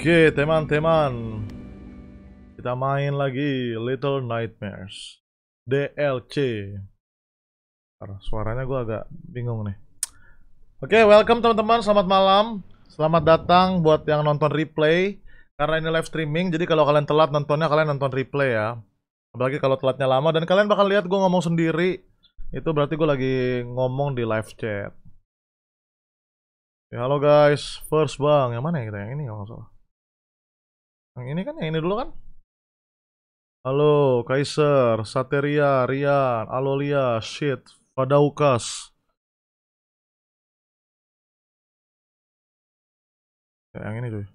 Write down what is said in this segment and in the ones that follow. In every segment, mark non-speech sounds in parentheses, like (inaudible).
Oke, teman-teman. Kita main lagi Little Nightmares DLC. Suaranya gue agak bingung nih. Oke, welcome teman-teman. Selamat malam. Selamat datang buat yang nonton replay. Karena ini live streaming, jadi kalau kalian telat nontonnya, kalian nonton replay ya. Apalagi kalau telatnya lama. Dan kalian bakal lihat gue ngomong sendiri. Itu berarti gue lagi ngomong di live chat. Ya, halo guys, first bang, yang mana ya kita yang ini kalau salah. Yang ini kan, yang ini dulu kan? Halo, Kaiser, Sateria, Rian, Alolia, Shit, Fadaukas. Ya, yang ini cuy.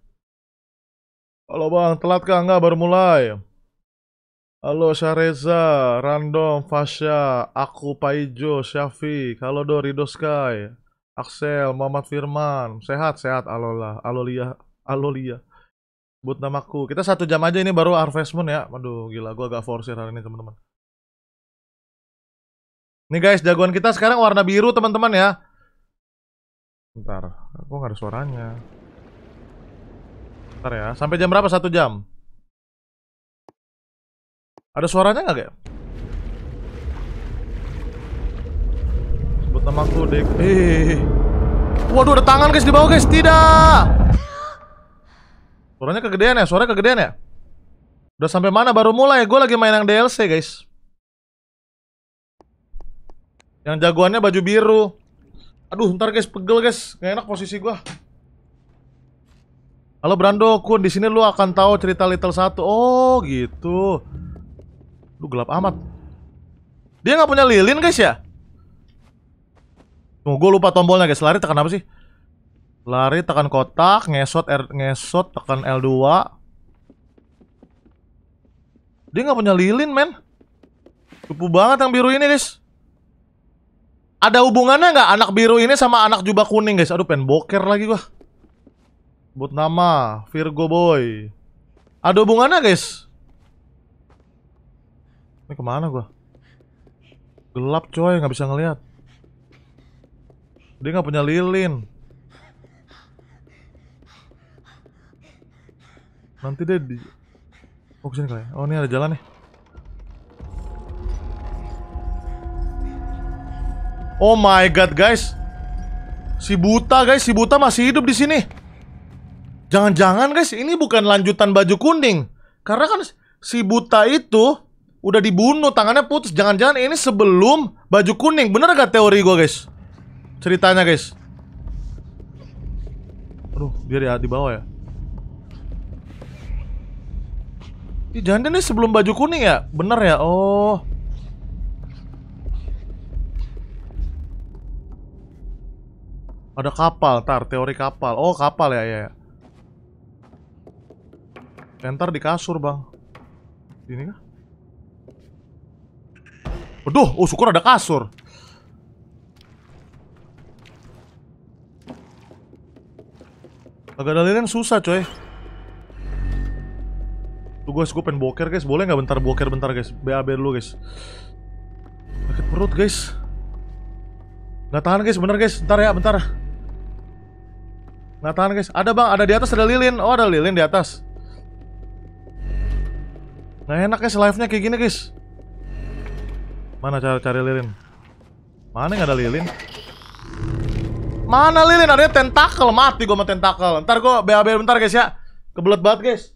Halo bang, telat kah? Enggak, baru mulai. Halo Syahreza, Random, Fasya, Aku Paijo, Syafi, halo Do, Rido Sky, Axel, Muhammad Firman, sehat, sehat, Alola, Alolia, Alolia buat namaku. Kita satu jam aja ini baru Harvest Moon ya. Aduh, gila. Gue agak force hari ini, teman-teman. Nih guys, jagoan kita sekarang warna biru, teman-teman ya. Bentar. Gue gak ada suaranya. Bentar ya. Sampai jam berapa? Satu jam. Ada suaranya gak, kayak? Sebut namaku, dek. Eh. Waduh, ada tangan guys di bawah guys. Tidak! Suaranya kegedean ya? Suaranya kegedean ya? Udah sampai mana baru mulai? Gue lagi main yang DLC, guys. Yang jagoannya baju biru. Aduh, ntar guys, pegel guys. Gak enak posisi gue. Halo Brando, Kun, di sini lu akan tahu cerita Little satu. Oh, gitu. Lu gelap amat. Dia nggak punya lilin, guys ya? Tunggu, gue lupa tombolnya guys. Lari tekan apa sih? Lari tekan kotak, ngesot R, ngesot tekan L2. Dia nggak punya lilin, men. Cupu banget yang biru ini, guys. Ada hubungannya nggak anak biru ini sama anak jubah kuning, guys? Aduh, pengen boker lagi gua. Buat nama, Virgo Boy. Ada hubungannya, guys? Ini kemana gua? Gelap coy, nggak bisa ngelihat. Dia nggak punya lilin. Nanti deh di Oh kesini kali ya? Oh ini ada jalan nih Oh my god guys Si buta guys, si buta masih hidup di sini Jangan-jangan guys ini bukan lanjutan baju kuning Karena kan si buta itu Udah dibunuh, tangannya putus Jangan-jangan ini sebelum baju kuning Bener gak teori gue guys? Ceritanya guys Aduh, biar ya di bawah ya Jangan kan nih sebelum baju kuning ya? Bener ya? Oh. Ada kapal, tar teori kapal. Oh, kapal ya ya. ya. Entar di kasur, Bang. Ini kah? Aduh, oh syukur ada kasur. Agak ada susah, coy. Tuh guys, gue pengen boker guys. Boleh gak bentar boker bentar guys? BAB dulu guys. Sakit perut guys. Nggak tahan guys, bener guys. Bentar ya, bentar. Nggak tahan guys. Ada bang, ada di atas ada lilin. Oh ada lilin di atas. Nggak enak guys, live-nya kayak gini guys. Mana cara cari lilin? Mana nggak ada lilin? Mana lilin? Adanya tentakel mati gue sama tentakel. Ntar gue BAB bentar guys ya. Kebelet banget guys.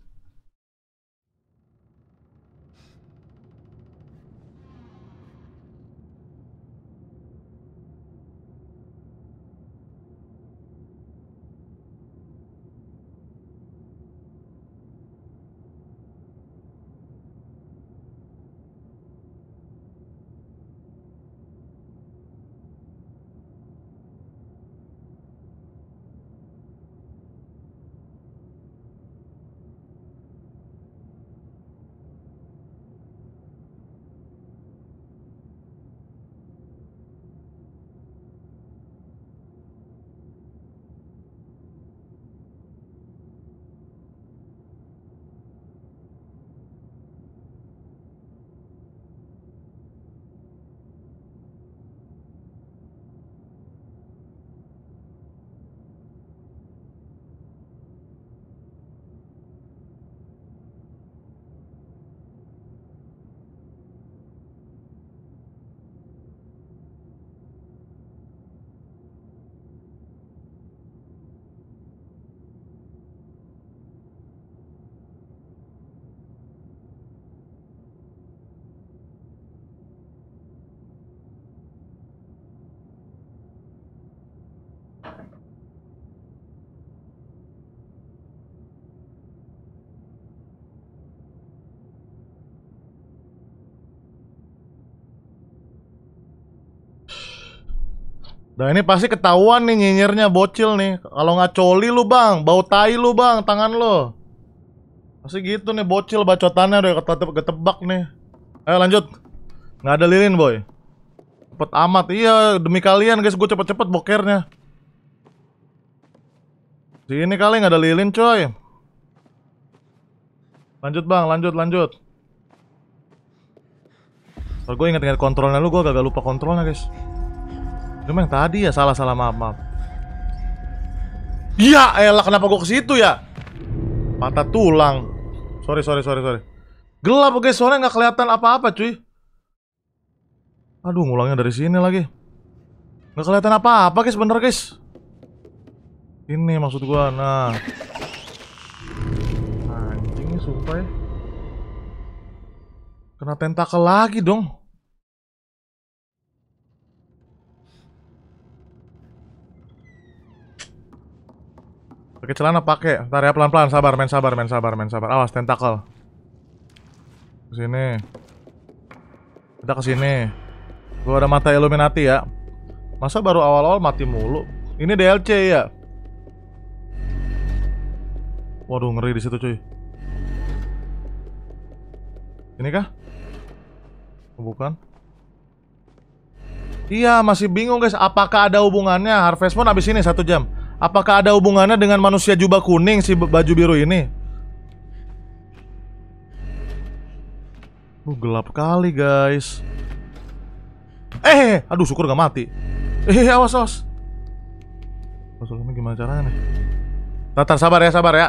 Nah ini pasti ketahuan nih nyinyirnya bocil nih. Kalau nggak coli lu bang, bau tai lu bang, tangan lu. Pasti gitu nih bocil bacotannya udah ketebak, ketebak nih. Ayo lanjut. Nggak ada lilin boy. Cepet amat. Iya demi kalian guys, gue cepet-cepet bokernya. Sini kali nggak ada lilin coy. Lanjut bang, lanjut, lanjut. Kalau gue inget-inget kontrolnya lu, gue gak lupa kontrolnya guys. Itu yang tadi ya, salah-salah maaf maaf. Iya elah kenapa gua ke situ ya? Patah tulang. Sorry sorry sorry sorry. Gelap guys, soalnya nggak kelihatan apa-apa cuy. Aduh, ngulangnya dari sini lagi. Nggak kelihatan apa-apa guys, bener guys. Ini maksud gua. Nah. Anjingnya sumpah ya. Kena tentakel lagi dong. Pakai celana pakai. Ntar ya pelan-pelan, sabar, main sabar, main sabar, main sabar. Awas tentakel. Ke sini. Kita ke sini. Gua ada mata Illuminati ya. Masa baru awal-awal mati mulu? Ini DLC ya? Waduh, ngeri di situ, cuy. Ini kah? Oh, bukan. Iya, masih bingung guys. Apakah ada hubungannya Harvest Moon abis ini satu jam? Apakah ada hubungannya dengan manusia jubah kuning si baju biru ini? Uh, gelap kali guys. Eh, eh, eh. aduh syukur gak mati. Eh, eh awas awas. ini gimana caranya nih? Tatar sabar ya, sabar ya.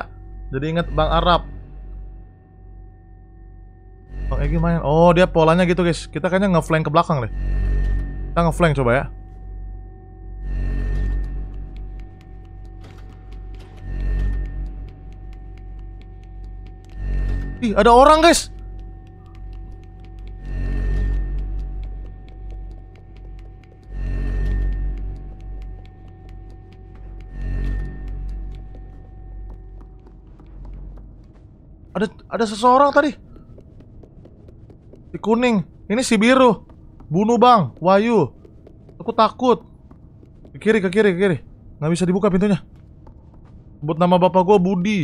Jadi inget Bang Arab. Bang Egi main. Oh, dia polanya gitu, guys. Kita kayaknya ngeflank ke belakang deh. Kita ngeflank coba ya. Ih, ada orang, guys. Ada ada seseorang tadi. Di kuning, ini si biru. Bunuh, Bang. Wayu. Aku takut. Ke kiri, ke kiri, ke kiri. Nggak bisa dibuka pintunya. Buat nama bapak gue Budi.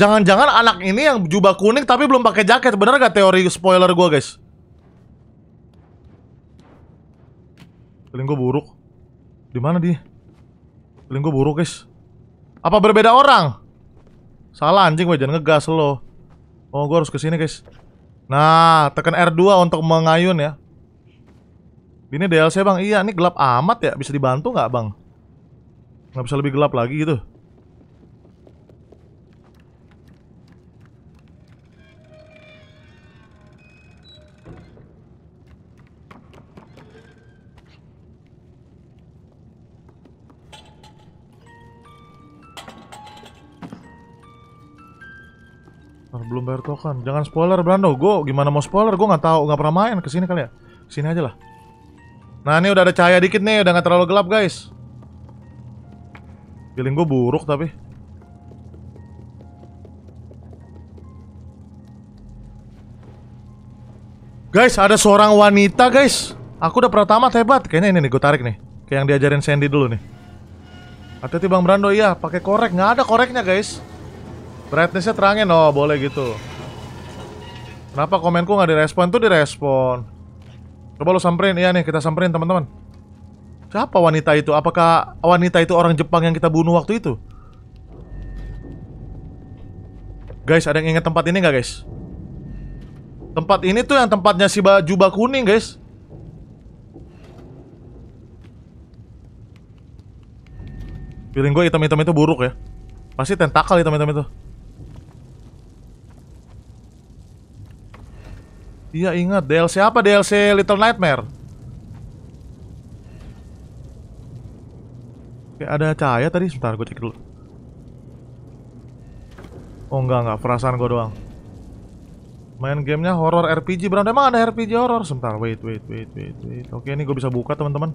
Jangan-jangan anak ini yang jubah kuning tapi belum pakai jaket. Bener gak teori spoiler gue guys? Feeling gue buruk. Di mana dia? Feeling gue buruk guys. Apa berbeda orang? Salah anjing gue jangan ngegas lo. Oh gue harus kesini guys. Nah tekan R2 untuk mengayun ya. Ini DLC bang. Iya ini gelap amat ya. Bisa dibantu nggak bang? Nggak bisa lebih gelap lagi gitu. belum bayar token. Jangan spoiler Brando. Gue gimana mau spoiler? Gue nggak tahu, nggak pernah main kesini kali ya. Sini aja lah. Nah, ini udah ada cahaya dikit nih, udah nggak terlalu gelap, guys. Feeling gue buruk tapi. Guys, ada seorang wanita, guys. Aku udah pertama hebat. Kayaknya ini nih gue tarik nih. Kayak yang diajarin Sandy dulu nih. Hati-hati Bang Brando, iya, pakai korek. Nggak ada koreknya, guys. Brightnessnya terangin, oh boleh gitu Kenapa komenku nggak direspon? Tuh direspon Coba lo samperin, iya nih kita samperin teman-teman Siapa wanita itu? Apakah wanita itu orang Jepang yang kita bunuh waktu itu? Guys, ada yang inget tempat ini nggak guys? Tempat ini tuh yang tempatnya si jubah kuning guys Feeling gue item-item itu buruk ya Pasti tentakel item-item itu Iya ingat DLC apa DLC Little Nightmare? Kayak ada cahaya tadi, sebentar gue cek dulu. Oh enggak enggak, perasaan gue doang. Main gamenya horror RPG Bram. Emang ada RPG horror? Sebentar, wait wait wait wait wait. Oke, ini gue bisa buka teman-teman.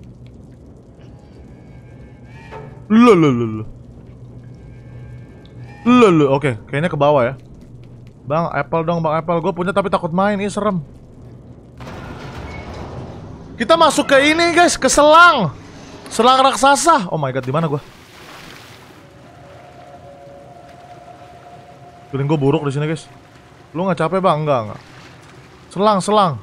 Lo lo Oke, kayaknya ke bawah ya. Bang, apple dong, bang apple. Gue punya tapi takut main, ih serem. Kita masuk ke ini guys, ke selang. Selang raksasa. Oh my god, di mana gue? Feeling gue buruk di sini guys. Lu nggak capek bang? Enggak, enggak. Selang, selang.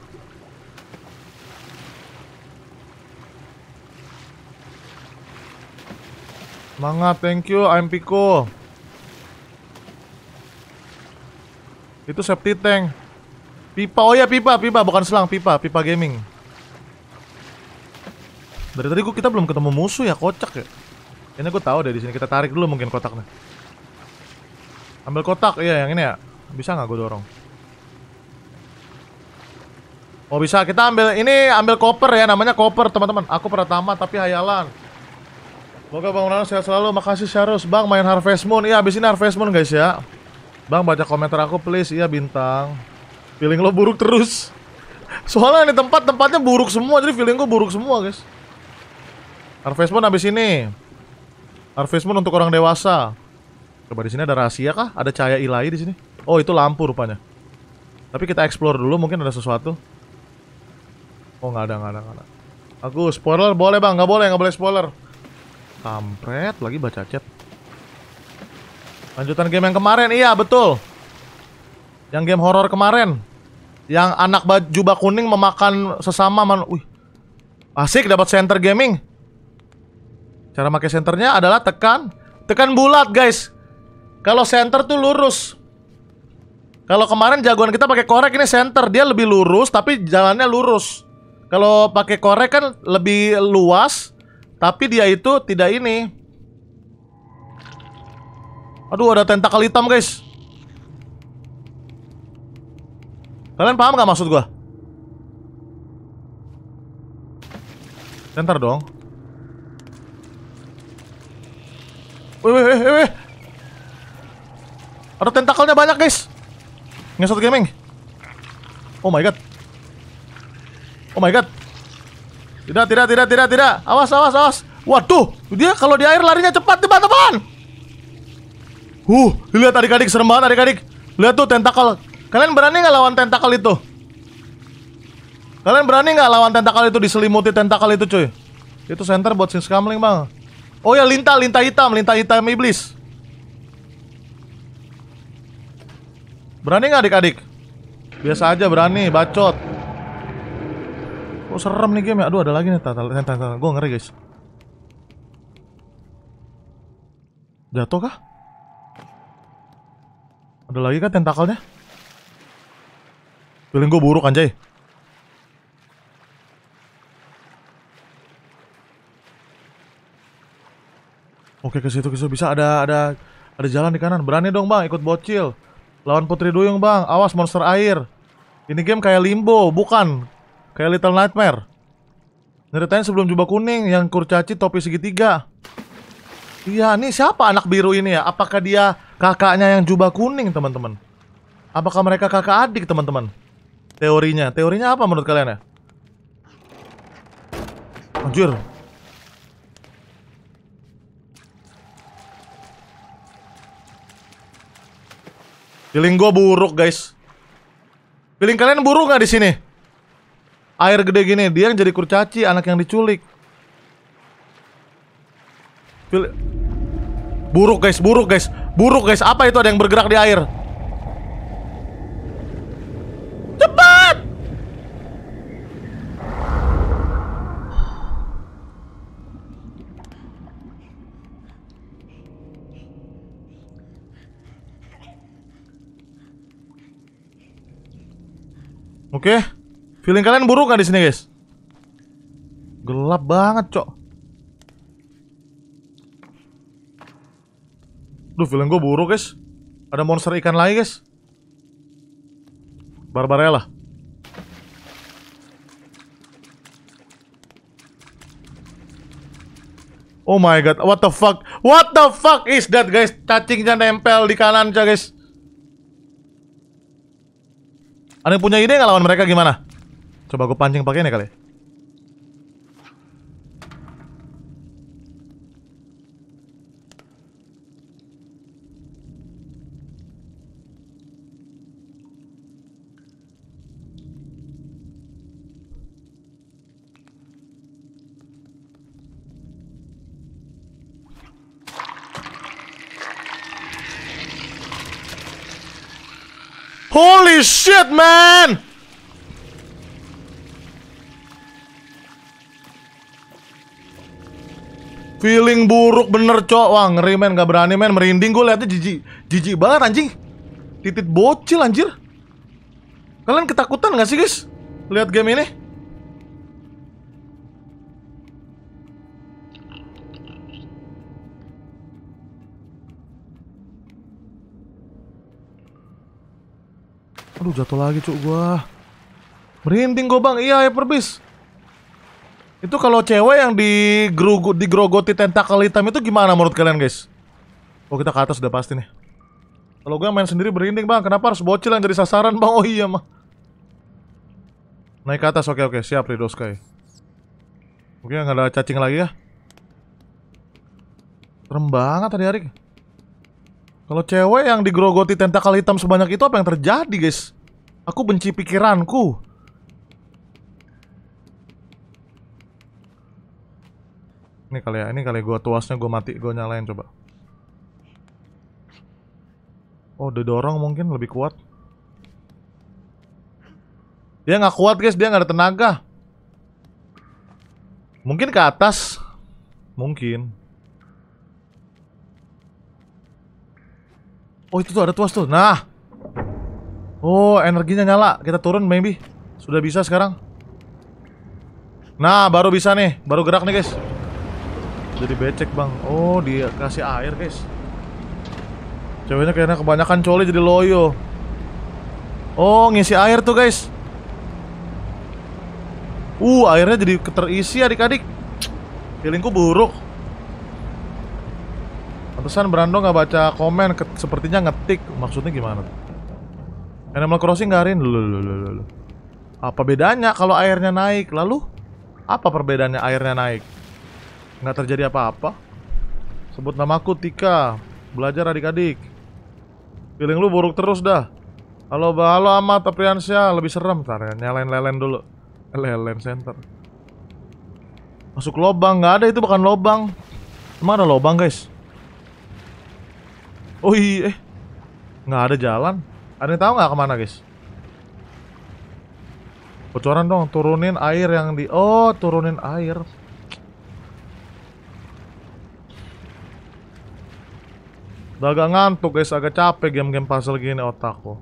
Semangat, thank you. I'm Pico. Itu safety tank. Pipa, oh ya pipa, pipa bukan selang, pipa, pipa gaming. Dari tadi gua kita belum ketemu musuh ya, kocak ya. Ini gue tahu deh di sini kita tarik dulu mungkin kotaknya. Ambil kotak, iya yang ini ya. Bisa nggak gue dorong? Oh bisa, kita ambil ini ambil koper ya, namanya koper teman-teman. Aku pertama tapi hayalan. Semoga bangunan Rano sehat selalu. Makasih Syarus Bang main Harvest Moon. Iya, habis ini Harvest Moon guys ya. Bang baca komentar aku please Iya bintang Feeling lo buruk terus Soalnya di tempat tempatnya buruk semua Jadi feeling gue buruk semua guys Harvest Moon habis ini Harvest Moon untuk orang dewasa Coba di sini ada rahasia kah? Ada cahaya ilahi di sini? Oh itu lampu rupanya Tapi kita explore dulu mungkin ada sesuatu Oh nggak ada nggak ada nggak ada Aku spoiler boleh bang nggak boleh nggak boleh spoiler Kampret lagi baca chat Lanjutan game yang kemarin, iya betul. Yang game horor kemarin. Yang anak baju jubah kuning memakan sesama man... Wih. Asik dapat center gaming. Cara pakai senternya adalah tekan tekan bulat, guys. Kalau center tuh lurus. Kalau kemarin jagoan kita pakai korek ini center, dia lebih lurus tapi jalannya lurus. Kalau pakai korek kan lebih luas, tapi dia itu tidak ini Aduh, ada tentakel hitam, guys. Kalian paham gak maksud gue? Bentar dong. Wih, wih, wih, wih. Ada tentakelnya banyak, guys. Ngesot gaming. Oh my god. Oh my god. Tidak, tidak, tidak, tidak, tidak. Awas, awas, awas. Waduh, dia kalau di air larinya cepat, teman-teman. Uh, lihat adik-adik serem banget adik-adik. Lihat tuh tentakel. Kalian berani nggak lawan tentakel itu? Kalian berani nggak lawan tentakel itu diselimuti tentakel itu cuy? Itu center buat sing scamling bang. Oh ya lintah, lintah hitam, lintah hitam iblis. Berani nggak adik-adik? Biasa aja berani, bacot. Kok oh, serem nih game ya? Aduh ada lagi nih tentakel. Gue ngeri guys. Jatuh kah? Ada lagi kan tentakelnya? Feeling gue buruk anjay. Oke ke situ ke situ bisa ada ada ada jalan di kanan. Berani dong bang ikut bocil. Lawan Putri Duyung bang. Awas monster air. Ini game kayak Limbo bukan kayak Little Nightmare. Ngeritain sebelum jubah kuning yang kurcaci topi segitiga. Iya, nih siapa anak biru ini ya? Apakah dia kakaknya yang jubah kuning, teman-teman. Apakah mereka kakak adik, teman-teman? Teorinya, teorinya apa menurut kalian ya? Anjir. Feeling gue buruk, guys. Feeling kalian buruk nggak di sini? Air gede gini, dia yang jadi kurcaci, anak yang diculik. Buruk guys, buruk guys, buruk guys. Apa itu ada yang bergerak di air? Cepat! Oke, okay. feeling kalian buruk gak di sini guys? Gelap banget, cok. Duh, film gue buruk, guys. Ada monster ikan lagi, guys. Barbarella. Oh my god, what the fuck? What the fuck is that, guys? Cacingnya nempel di kanan aja, guys. Ada yang punya ide nggak lawan mereka gimana? Coba gue pancing pakai ini kali. ya. shit, man! Feeling buruk bener, cok. Wah, ngeri, men. Gak berani, men. Merinding gue liatnya jijik. Jijik banget, anjing. Titit bocil, anjir. Kalian ketakutan gak sih, guys? Lihat game ini? Aduh jatuh lagi cuk gua. Merinding gua bang. Iya hyperbis. Itu kalau cewek yang digerugu, digerogoti tentakel hitam itu gimana menurut kalian guys? Oh kita ke atas udah pasti nih. Kalau gue main sendiri berinding bang, kenapa harus bocil yang jadi sasaran bang? Oh iya mah. Naik ke atas, oke oke, siap Ridho Sky. Oke nggak ada cacing lagi ya? Serem banget tadi Arik. Kalau cewek yang digrogoti tentakel hitam sebanyak itu apa yang terjadi, guys? Aku benci pikiranku. Ini kali ya, ini kali gua tuasnya gua mati, gua nyalain coba. Oh, didorong mungkin lebih kuat. Dia nggak kuat, guys. Dia nggak ada tenaga. Mungkin ke atas. Mungkin. Oh itu tuh ada tuas tuh Nah Oh energinya nyala Kita turun maybe Sudah bisa sekarang Nah baru bisa nih Baru gerak nih guys Jadi becek bang Oh dia kasih air guys Ceweknya kayaknya kebanyakan coli jadi loyo Oh ngisi air tuh guys Uh airnya jadi terisi adik-adik Feelingku buruk pesan Brando nggak baca komen, ke, sepertinya ngetik. Maksudnya gimana? Animal Crossing garin dulu. Apa bedanya kalau airnya naik? Lalu apa perbedaannya airnya naik? Nggak terjadi apa-apa. Sebut namaku Tika. Belajar adik-adik. Feeling lu buruk terus dah. Halo, halo Ahmad Apriansyah, lebih serem. Ntar ya, nyalain lelen dulu. (laughs) Lelen center. Masuk lobang, nggak ada itu bukan lobang. Emang ada lobang, guys? Oh iya, eh. Nggak ada jalan. Ada yang tahu nggak kemana, guys? Bocoran dong, turunin air yang di... Oh, turunin air. Udah agak ngantuk, guys. Agak capek game-game puzzle gini otakku.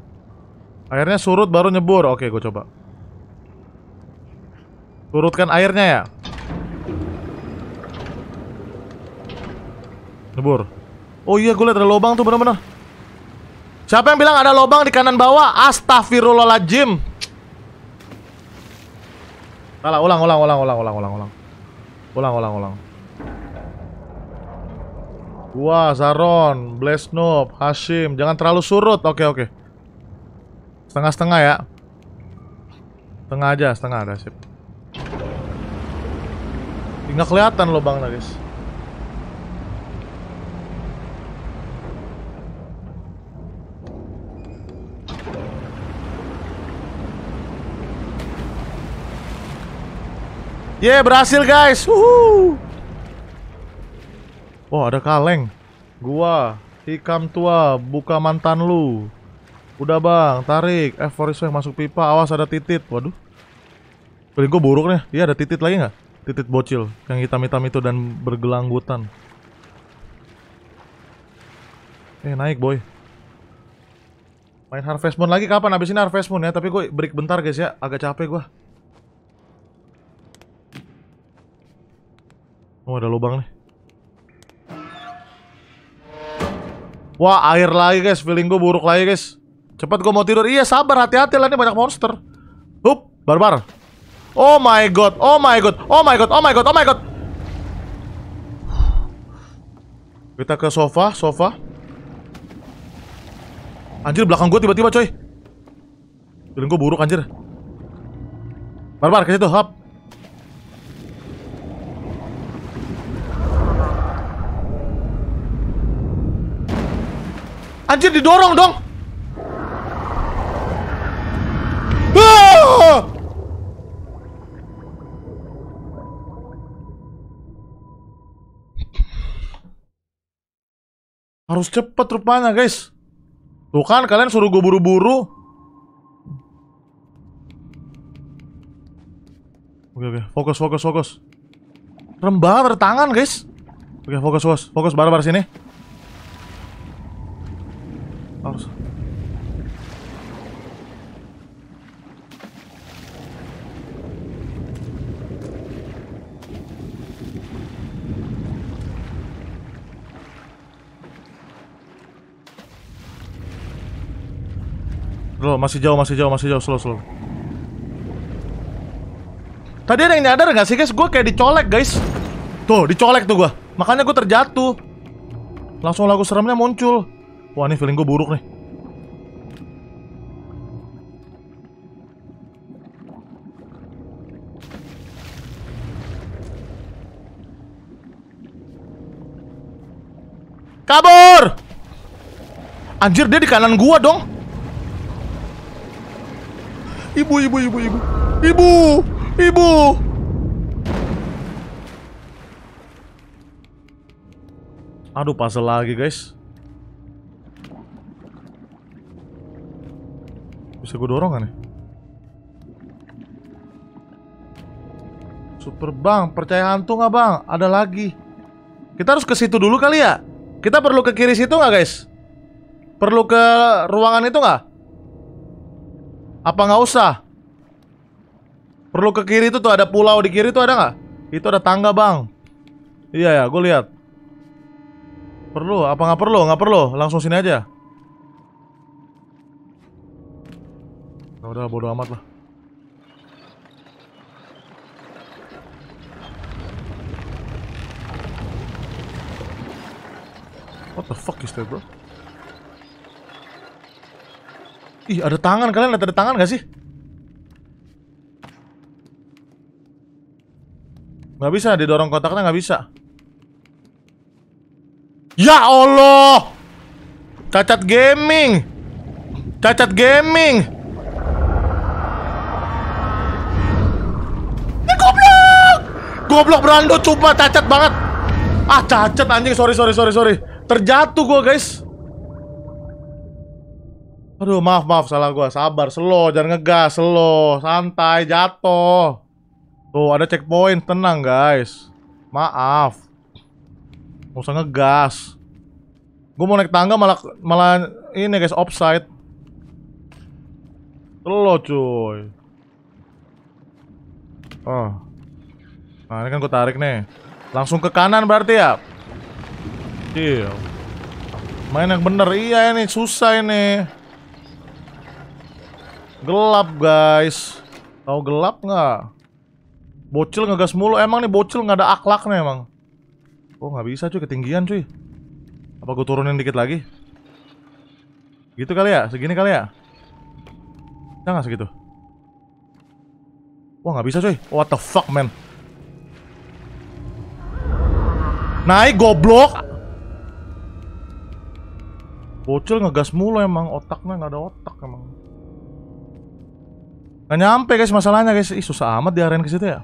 Airnya surut baru nyebur. Oke, gue coba. Turutkan airnya ya. Nyebur. Oh iya gue liat ada lubang tuh bener-bener Siapa yang bilang ada lubang di kanan bawah? Astaghfirullahaladzim Salah, ulang, ulang, ulang, ulang, ulang, ulang, ulang Ulang, ulang, ulang Wah, Zaron, Blesnop, Hashim Jangan terlalu surut, oke, oke Setengah-setengah ya Setengah aja, setengah ada, sip Tinggal kelihatan lubangnya guys Ye, yeah, berhasil guys. Woohoo. Oh, ada kaleng. Gua, hikam tua, buka mantan lu. Udah bang, tarik. Eh, Foriso yang masuk pipa. Awas ada titit. Waduh. Paling gue buruk nih. Iya ada titit lagi nggak? Titit bocil yang hitam-hitam itu dan bergelanggutan. Eh, naik boy. Main Harvest Moon lagi kapan? Abis ini Harvest Moon ya. Tapi gue break bentar guys ya. Agak capek gue. Oh ada lubang nih. Wah air lagi guys, feeling gue buruk lagi guys. Cepat gue mau tidur. Iya sabar, hati-hati lah ini banyak monster. Hup, barbar. Oh my god, oh my god, oh my god, oh my god, oh my god. Kita ke sofa, sofa. Anjir belakang gue tiba-tiba coy. Feeling gue buruk anjir. Barbar ke situ, hap. Anjir didorong dong. Ah! Harus cepat rupanya guys Tuh kan kalian suruh gue buru-buru Oke oke fokus fokus fokus Rembar bertangan tangan guys Oke fokus fokus fokus bar -bar sini harus. Bro, masih jauh, masih jauh, masih jauh, slow, slow. Tadi ada yang nyadar gak sih guys? Gue kayak dicolek guys Tuh dicolek tuh gue Makanya gue terjatuh Langsung lagu seremnya muncul Wah ini feeling gue buruk nih Kabur! Anjir dia di kanan gua dong. Ibu, ibu, ibu, ibu. Ibu, ibu. Aduh, puzzle lagi, guys. Bisa gue dorong kan ya? Super bang, percaya hantu nggak bang? Ada lagi. Kita harus ke situ dulu kali ya? Kita perlu ke kiri situ nggak guys? Perlu ke ruangan itu nggak? Apa nggak usah? Perlu ke kiri itu tuh ada pulau di kiri tuh ada nggak? Itu ada tangga bang. Iya ya, gue lihat. Perlu? Apa nggak perlu? Nggak perlu. Langsung sini aja. udah bodo amat lah What the fuck is that bro? Ih ada tangan, kalian lihat ada tangan gak sih? Gak bisa, didorong kotaknya gak bisa Ya Allah Cacat gaming Cacat gaming Goblok Brando coba cacat banget. Ah, cacat anjing. Sorry, sorry, sorry, sorry. Terjatuh gua, guys. Aduh, maaf, maaf. Salah gua. Sabar, slow, jangan ngegas, slow. Santai, jatuh. Tuh, ada checkpoint. Tenang, guys. Maaf. nggak usah ngegas. Gue mau naik tangga malah malah ini guys offside. Selo cuy. Ah. Nah, ini kan gue tarik nih. Langsung ke kanan berarti ya? Deal. Iya. Main yang bener. Iya ini, susah ini. Gelap, guys. tau gelap nggak? Bocil ngegas mulu. Emang nih bocil nggak ada akhlaknya emang. Oh, nggak bisa cuy. Ketinggian cuy. Apa gue turunin dikit lagi? Gitu kali ya? Segini kali ya? Bisa ya nggak segitu? Wah nggak bisa cuy What the fuck man Naik goblok. Bocil ngegas mulu emang otaknya nggak ada otak emang. Gak nyampe guys masalahnya guys. Ih susah amat diarahin ke situ ya.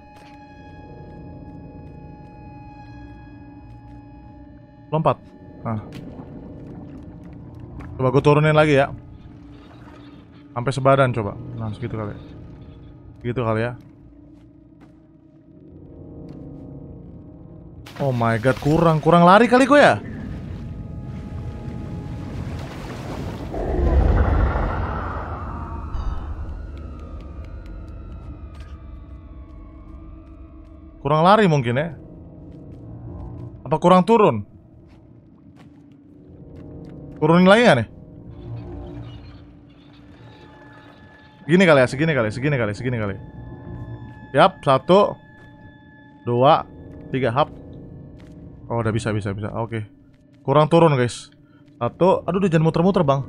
Lompat. Nah. Coba gue turunin lagi ya. Sampai sebadan coba. Nah, segitu kali. Gitu kali ya. Oh my god, kurang kurang lari kali gue ya. Kurang lari mungkin ya. Apa kurang turun? Turunin lagi gak nih? Gini kali ya, segini kali, segini kali, segini kali. Yap, satu, dua, tiga, hap. Oh udah bisa bisa bisa. Oke. Okay. Kurang turun guys. Satu. Aduh udah jangan muter-muter bang.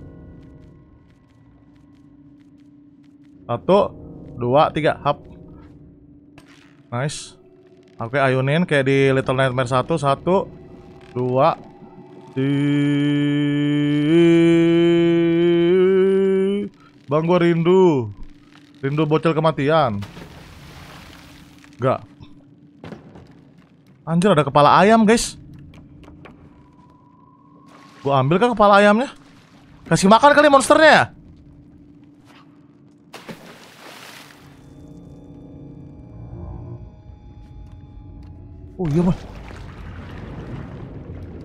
Satu, dua, tiga. Hap. Nice. Oke okay, ayunin kayak di Little Nightmare satu. Satu, dua, tiga. Bang gua rindu. Rindu bocil kematian. Gak. Anjir ada kepala ayam guys Gue ambil kan kepala ayamnya? Kasih makan kali monsternya ya? Oh iya mah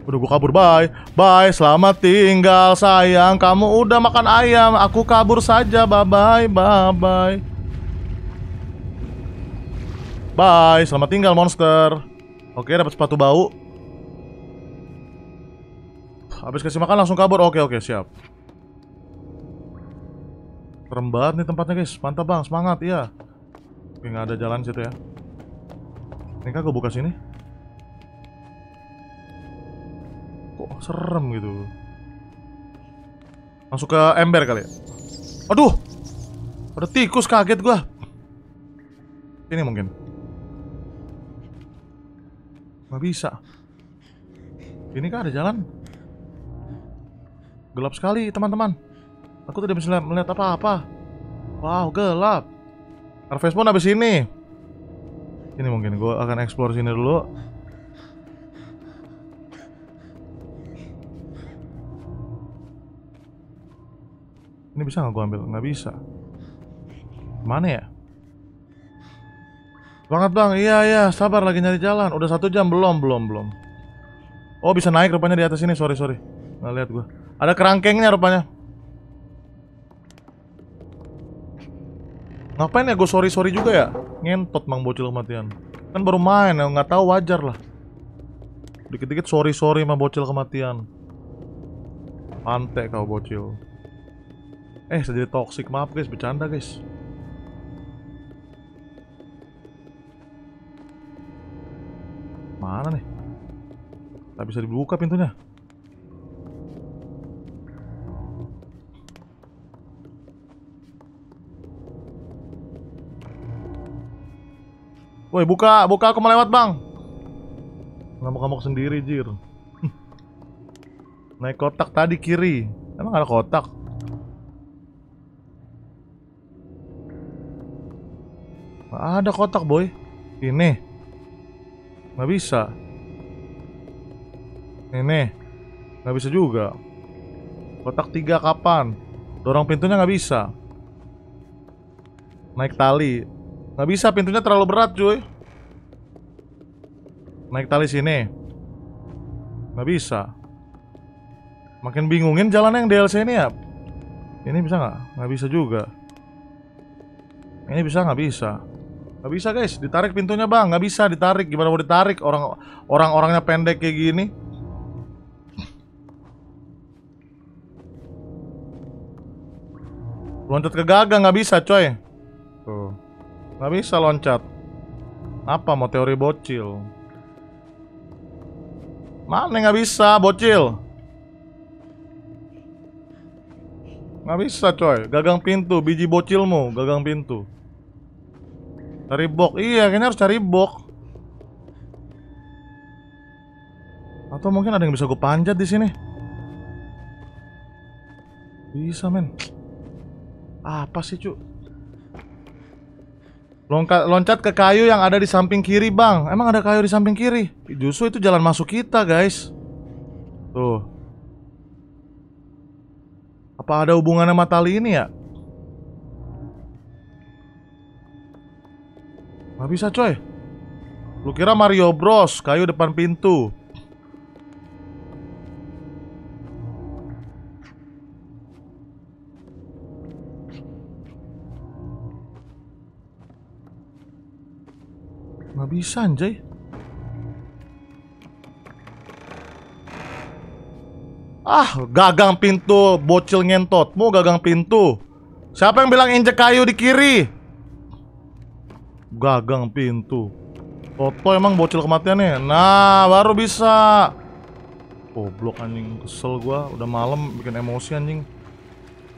Udah gue kabur, bye Bye, selamat tinggal sayang Kamu udah makan ayam Aku kabur saja, bye-bye, bye-bye Bye, selamat tinggal monster Oke, dapat sepatu bau. Habis kasih makan langsung kabur. Oke, oke, siap. Rembat nih tempatnya, guys. Mantap, Bang. Semangat, iya. Oke, nggak ada jalan situ ya. Ini kan gue buka sini. Kok serem gitu. Masuk ke ember kali ya. Aduh! Ada tikus, kaget gua. Ini mungkin. Gak bisa. Ini kan ada jalan? Gelap sekali, teman-teman. Aku tidak bisa melihat apa-apa. Wow, gelap. Harvest Moon habis ini. Ini mungkin gue akan explore sini dulu. Ini bisa nggak gue ambil? Nggak bisa. Mana ya? banget bang, iya iya sabar lagi nyari jalan Udah satu jam, belum, belum, belum Oh bisa naik rupanya di atas ini, sorry, sorry Nggak lihat gua. Ada kerangkengnya rupanya Ngapain ya gue sorry-sorry juga ya? Ngentot mang bocil kematian Kan baru main, ya. nggak tahu wajar lah Dikit-dikit sorry-sorry mang bocil kematian Pantek kau bocil Eh, jadi toxic, maaf guys, bercanda guys Mana nih? Tak bisa dibuka pintunya. Woi, buka, buka aku melewat, Bang. Kenapa kamu sendiri, jir. (laughs) Naik kotak tadi kiri. Emang ada kotak? ada kotak, boy. Ini. Nggak bisa. Ini. Nggak bisa juga. Kotak tiga kapan? Dorong pintunya nggak bisa. Naik tali. Nggak bisa, pintunya terlalu berat cuy. Naik tali sini. Nggak bisa. Makin bingungin jalan yang DLC ini ya. Ini bisa nggak? Nggak bisa juga. Ini bisa nggak bisa. Gak bisa guys, ditarik pintunya bang, gak bisa ditarik. Gimana mau ditarik orang orang orangnya pendek kayak gini? Loncat ke gagang gak bisa coy. Tuh, nggak bisa loncat. Apa mau teori bocil? Mana nggak bisa bocil? Gak bisa coy, gagang pintu, biji bocilmu, gagang pintu. Cari box. Iya, kayaknya harus cari box. Atau mungkin ada yang bisa gue panjat di sini. Bisa, men. Apa sih, cu? Loncat, loncat ke kayu yang ada di samping kiri, Bang. Emang ada kayu di samping kiri? Justru itu jalan masuk kita, guys. Tuh. Apa ada hubungannya sama tali ini ya? Gak bisa coy Lu kira Mario Bros Kayu depan pintu Gak bisa anjay Ah, gagang pintu, bocil ngentot. Mau gagang pintu. Siapa yang bilang injek kayu di kiri? Gagang pintu. Toto emang bocil kematian nih. Nah, baru bisa. Goblok oh, anjing, kesel gua. Udah malam bikin emosi anjing.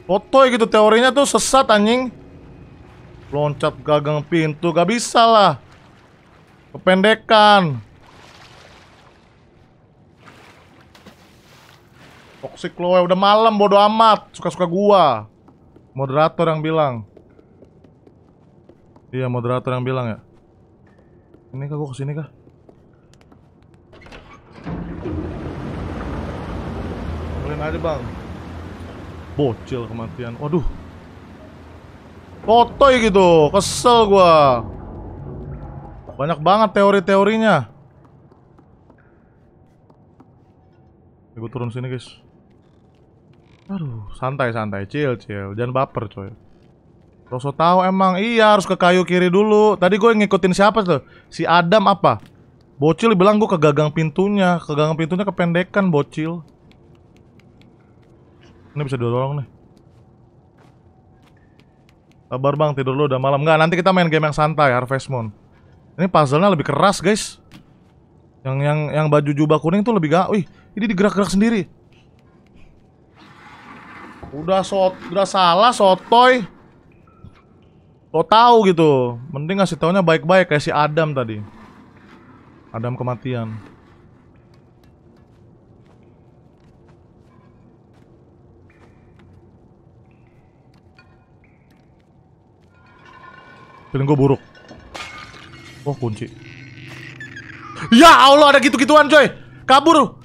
Toto ya, gitu teorinya tuh sesat anjing. Loncat gagang pintu gak bisa lah. Kependekan. Toxic lo, udah malam bodoh amat, suka-suka gua. Moderator yang bilang. Iya, moderator yang bilang ya. Ini kah, gue kesini kah? Kalian aja bang. Bocil kematian. Waduh. Totoy gitu, kesel gua. Banyak banget teori-teorinya. Gue turun sini guys. Aduh, santai-santai, chill-chill, jangan baper coy. Rosso tahu emang. Iya, harus ke kayu kiri dulu. Tadi gue ngikutin siapa tuh? Si Adam apa? Bocil bilang gue ke gagang pintunya. Ke gagang pintunya kependekan, bocil. Ini bisa dorong nih. Kabar bang, tidur lu udah malam. nggak? nanti kita main game yang santai, Harvest Moon. Ini puzzlenya lebih keras, guys. Yang yang yang baju jubah kuning tuh lebih gak... Wih, ini digerak-gerak sendiri. Udah sot udah salah sotoy. Kau tahu gitu. Mending ngasih taunya baik-baik kayak si Adam tadi. Adam kematian. Feeling gue buruk. Oh kunci. Ya Allah ada gitu-gituan coy. Kabur.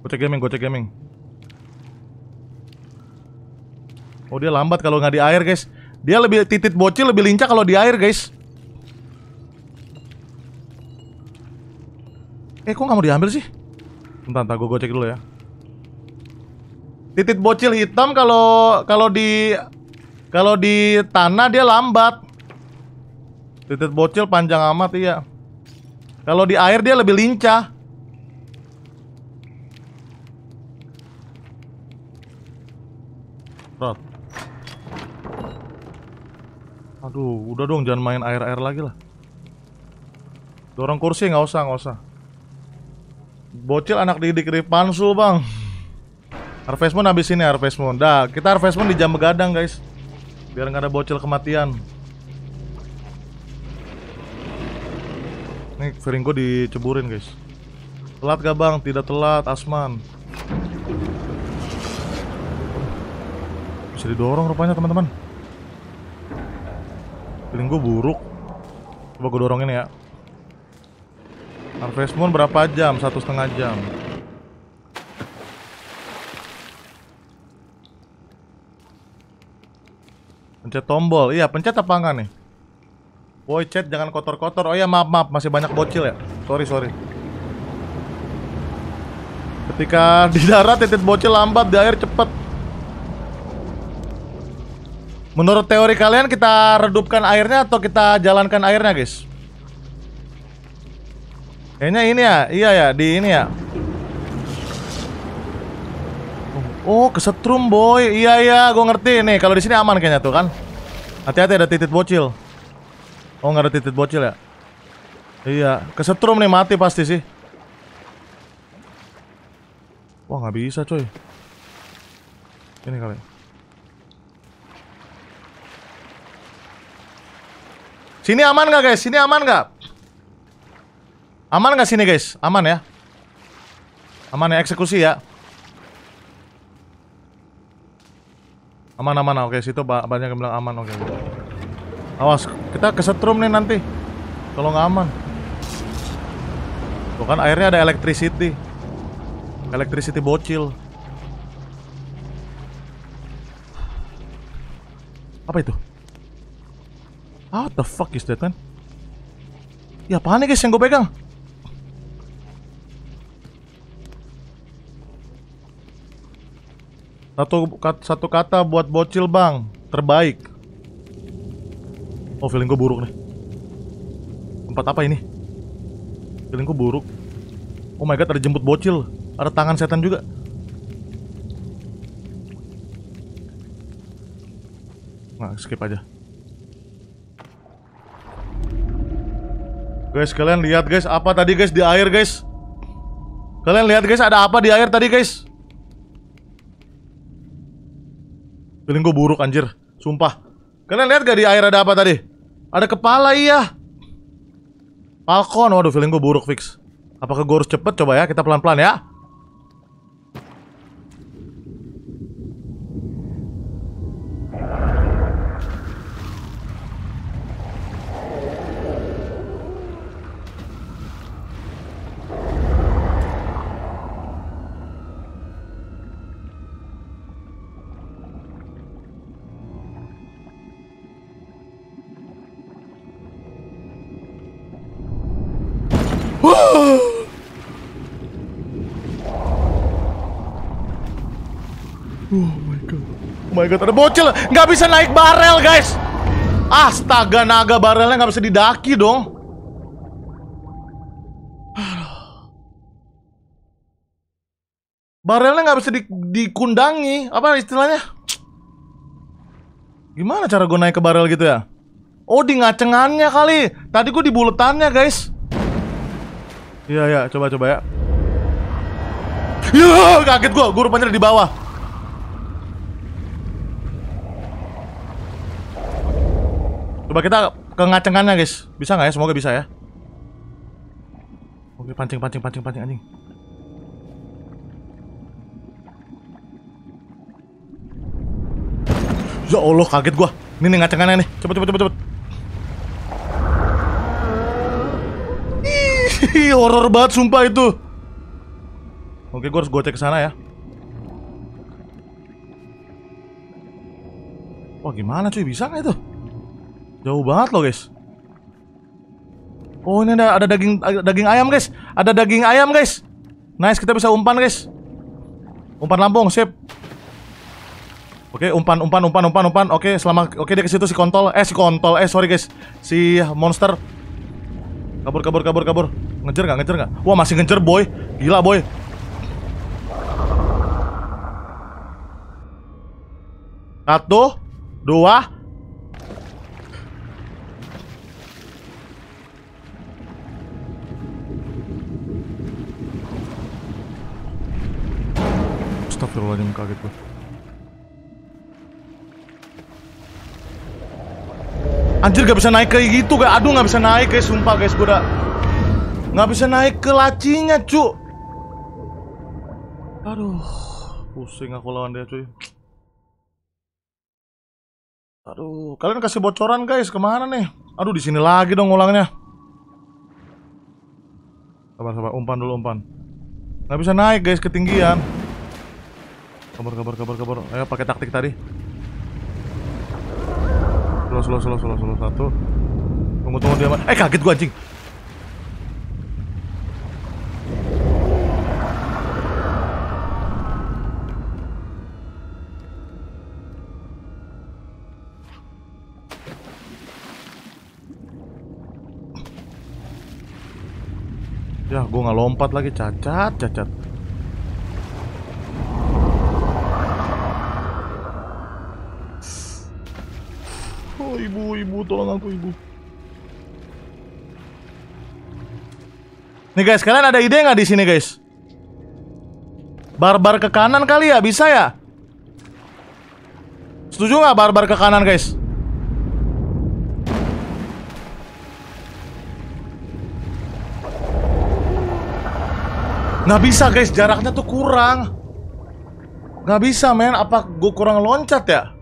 Gocek gaming, gocek gaming. Oh dia lambat kalau nggak di air guys. Dia lebih titit bocil lebih lincah kalau di air guys. Eh kok nggak mau diambil sih? Bentar, bentar gue cek dulu ya. Titit bocil hitam kalau kalau di kalau di tanah dia lambat. Titit bocil panjang amat iya. Kalau di air dia lebih lincah. Rot. Aduh, udah dong jangan main air-air lagi lah. Dorong kursi nggak usah, nggak usah. Bocil anak didik dari pansul, Bang. Harvest Moon habis ini Harvest Moon. Dah, kita Harvest Moon di jam begadang, guys. Biar nggak ada bocil kematian. Nih, fering gue diceburin, guys. Telat gak, Bang? Tidak telat, Asman. Bisa didorong rupanya, teman-teman. Feeling gue buruk. Coba gue dorongin ya. Harvest Moon berapa jam? Satu setengah jam. Pencet tombol. Iya, pencet apa enggak nih? Boy chat jangan kotor-kotor. Oh iya, maaf maaf masih banyak bocil ya. Sorry, sorry. Ketika di darat titik bocil lambat, di air cepet. Menurut teori kalian kita redupkan airnya atau kita jalankan airnya, guys? Kayaknya ini ya, iya ya, di ini ya. Oh, kesetrum boy. Iya iya, gue ngerti nih. Kalau di sini aman kayaknya tuh kan. Hati-hati ada titik bocil. Oh, nggak ada titik bocil ya? Iya, kesetrum nih mati pasti sih. Wah, nggak bisa coy. Ini kalian. Sini aman nggak guys? Sini aman nggak? Aman nggak sini guys? Aman ya? Aman ya eksekusi ya? Aman aman oke situ banyak yang bilang aman oke. Awas kita kesetrum nih nanti kalau nggak aman. Tuh kan airnya ada electricity. Electricity bocil. Apa itu? What the fuck is that man? Ya apaan nih guys yang gue pegang? Satu, satu kata buat bocil bang Terbaik Oh feeling gue buruk nih Tempat apa ini? Feeling gue buruk Oh my god ada jemput bocil Ada tangan setan juga Nah skip aja Guys, kalian lihat guys, apa tadi guys di air guys? Kalian lihat guys, ada apa di air tadi guys? Feeling gue buruk anjir, sumpah. Kalian lihat gak di air ada apa tadi? Ada kepala iya. Falcon, waduh feeling gue buruk fix. Apakah gue harus cepet? Coba ya, kita pelan-pelan ya. Oh my god. Oh my god, ada bocil. Nggak bisa naik barel, guys. Astaga, naga barelnya nggak bisa didaki dong. Barelnya nggak bisa di, dikundangi. Apa istilahnya? Gimana cara gue naik ke barel gitu ya? Oh, di ngacengannya kali. Tadi gue di buletannya, guys. Iya iya, coba coba ya. Yo, kaget gua, gua rupanya di bawah. Coba kita ke ngacengannya, guys. Bisa nggak ya? Semoga bisa ya. Oke, pancing pancing pancing pancing anjing. Ya Allah, kaget gua. Ini nih ngacengannya nih. Cepet cepet cepet cepet. Ih, horror banget sumpah itu. Oke, gue harus gocek ke sana ya. Wah, oh, gimana cuy? Bisa nggak itu? Jauh banget loh, guys. Oh, ini ada, ada daging daging ayam, guys. Ada daging ayam, guys. Nice, kita bisa umpan, guys. Umpan lambung, sip. Oke, umpan, umpan, umpan, umpan, umpan. Oke, selama oke dia ke situ si kontol. Eh, si kontol. Eh, sorry, guys. Si monster. Kabur, kabur, kabur, kabur. Ngejar nggak, ngejar nggak? Wah masih ngejar boy. Gila boy. Satu, dua. Astagfirullahaladzim kaget gue. Anjir gak bisa naik kayak gitu guys. Aduh gak bisa naik guys Sumpah guys gue udah Gak bisa naik ke lacinya cu Aduh Pusing aku lawan dia cuy Aduh Kalian kasih bocoran guys Kemana nih Aduh di sini lagi dong ulangnya Sabar sabar umpan dulu umpan Gak bisa naik guys ketinggian Kabar kabar kabar kabar Ayo pakai taktik tadi slow slow slow slow slow satu tunggu tunggu dia eh kaget gua anjing Ya, gua nggak lompat lagi, cacat, cacat. ibu, ibu, tolong aku ibu. Nih guys, kalian ada ide nggak di sini guys? Barbar ke kanan kali ya, bisa ya? Setuju nggak barbar ke kanan guys? Nggak bisa guys, jaraknya tuh kurang. Nggak bisa men, apa gue kurang loncat ya?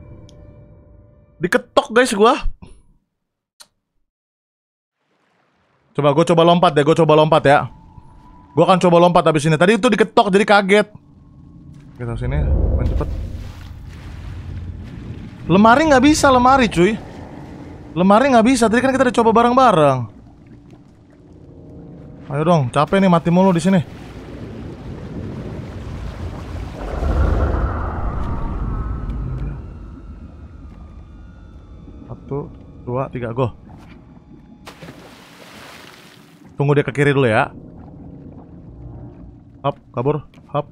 Diketok guys gua. Coba gue coba lompat deh gue coba lompat ya. Gue akan coba lompat habis ini. Tadi itu diketok jadi kaget. Kita sini, main cepet. Lemari nggak bisa lemari cuy. Lemari nggak bisa. Tadi kan kita udah coba bareng-bareng. Ayo dong, capek nih mati mulu di sini. Satu, dua, tiga, go. Tunggu dia ke kiri dulu ya. Hop, kabur. Hop.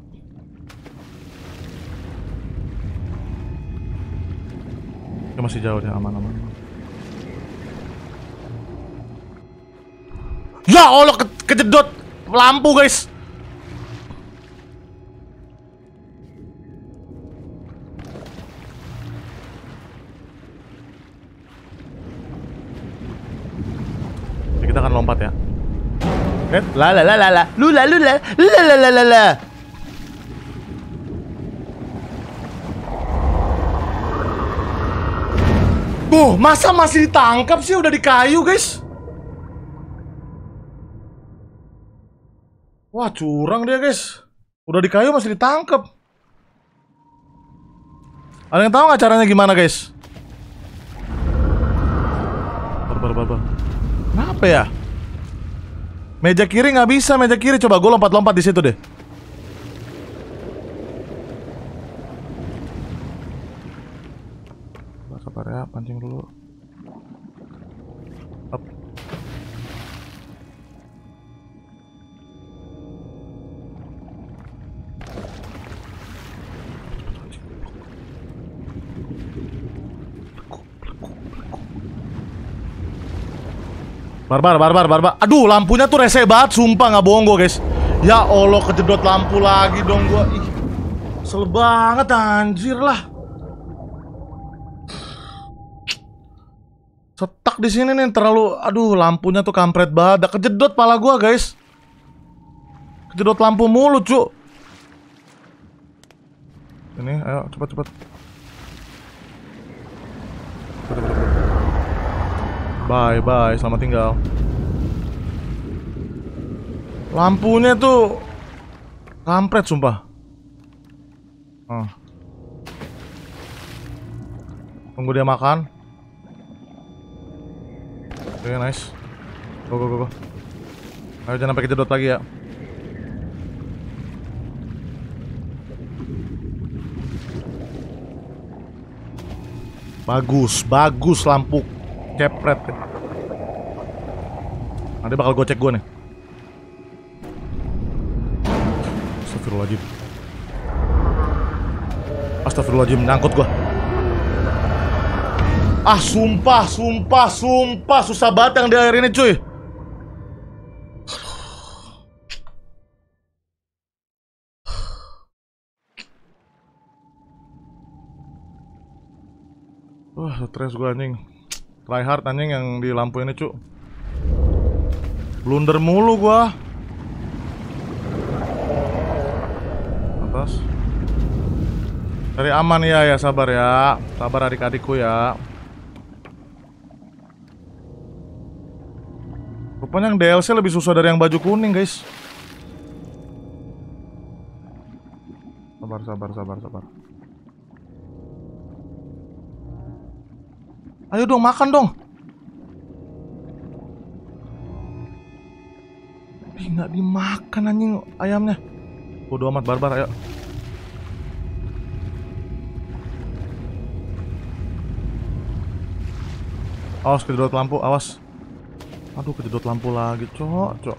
ya masih jauh ya aman-aman. Ya Allah, ke kejedot lampu guys. Lah, la la la la la, lula lula, lah, la la la la. Duh, masa masih ditangkap sih udah di kayu, guys? Wah, curang dia, guys. Udah di kayu masih ditangkap. Ada yang tahu nggak caranya gimana, guys? Barbar, barbar. Kenapa ya? Meja kiri nggak bisa, meja kiri coba gue lompat-lompat di situ deh. Sabar ya, pancing dulu. Barbar, barbar, barbar. Aduh, lampunya tuh rese banget, sumpah nggak bohong gue, guys. Ya Allah, kejedot lampu lagi dong gue. Ih. Sel banget anjir lah. Setak di sini nih terlalu aduh lampunya tuh kampret banget. Kejedot pala gua, guys. Kejedot lampu mulu, cu. Ini, ayo cepat cepat. Cepat cepat. Bye bye, selamat tinggal. Lampunya tuh kampret sumpah. Oh. Tunggu dia makan. Oke, okay, nice. Go go go go. Ayo jangan sampai kejedot lagi ya. Bagus, bagus lampu Kepret. nanti bakal gocek gue nih. Astagfirullahaladzim. Astagfirullahaladzim, nyangkut gue. Ah, sumpah, sumpah, sumpah. Susah banget yang di air ini, cuy. Wah, stres gue anjing. Tryhard anjing yang di lampu ini cu Blunder mulu gua Atas Cari aman ya ya sabar ya Sabar adik-adikku ya Rupanya yang DLC lebih susah dari yang baju kuning guys Sabar sabar sabar sabar Ayo dong makan dong. Eh nggak dimakan anjing ayamnya. Bodoh amat barbar ayo. Awas kejedot lampu, awas. Aduh kejedot lampu lagi, cok, cok.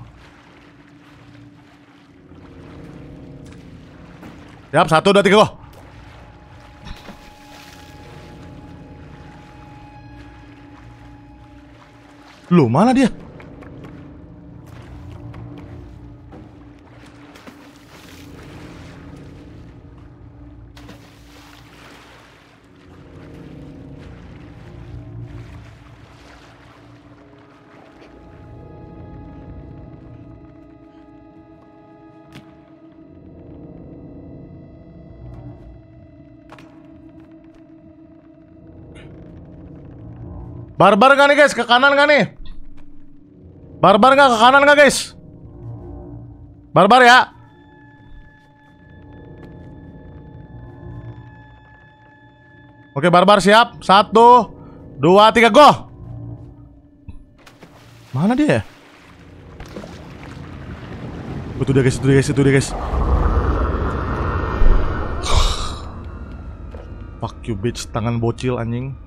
Siap, satu, dua, tiga, go. Loh, mana dia? Barbar kan nih guys, ke kanan kan nih? Barbar nggak ke kanan nggak guys? Barbar ya. Oke, barbar siap. Satu, dua, tiga, go! Mana dia? Ya? Oh, itu dia guys, itu dia guys, itu dia guys. (sighs) Fuck you bitch, tangan bocil anjing.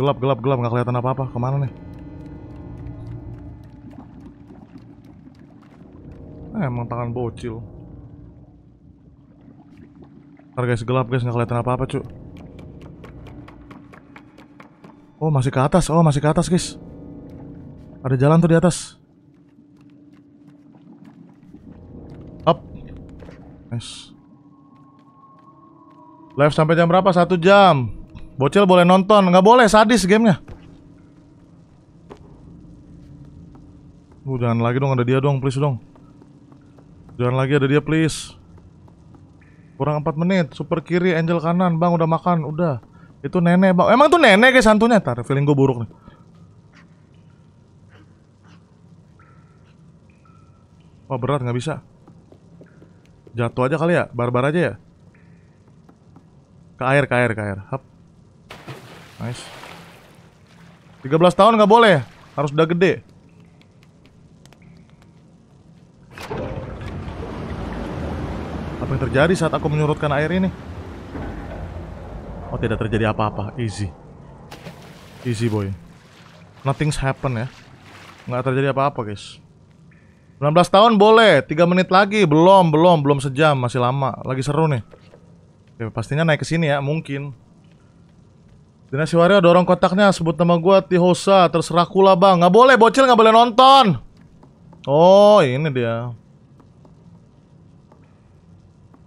Gelap, gelap, gelap. Nggak kelihatan apa-apa. Kemana nih? Eh, emang tangan bocil. Ntar guys, gelap guys. Nggak kelihatan apa-apa, cu. Oh, masih ke atas. Oh, masih ke atas, guys. Ada jalan tuh di atas. Up. Nice. Live sampai jam berapa? Satu jam. Bocil boleh nonton, nggak boleh sadis gamenya. Uh, jangan lagi dong ada dia dong, please dong. Jangan lagi ada dia, please. Kurang 4 menit, super kiri, angel kanan, bang udah makan, udah. Itu nenek bang, emang tuh nenek guys santunya, tar feeling gue buruk nih. Wah berat nggak bisa. Jatuh aja kali ya, barbar -bar aja ya. Ke air, ke air, ke air. Hap. Nice 13 tahun nggak boleh Harus udah gede Apa yang terjadi saat aku menyurutkan air ini? Oh tidak terjadi apa-apa Easy Easy boy Nothing's happen ya Nggak terjadi apa-apa guys 19 tahun boleh 3 menit lagi Belum, belum, belum sejam Masih lama Lagi seru nih ya, Pastinya naik ke sini ya Mungkin Dinasti Wario dorong kotaknya sebut nama gua Tihosa terserah kula bang nggak boleh bocil nggak boleh nonton oh ini dia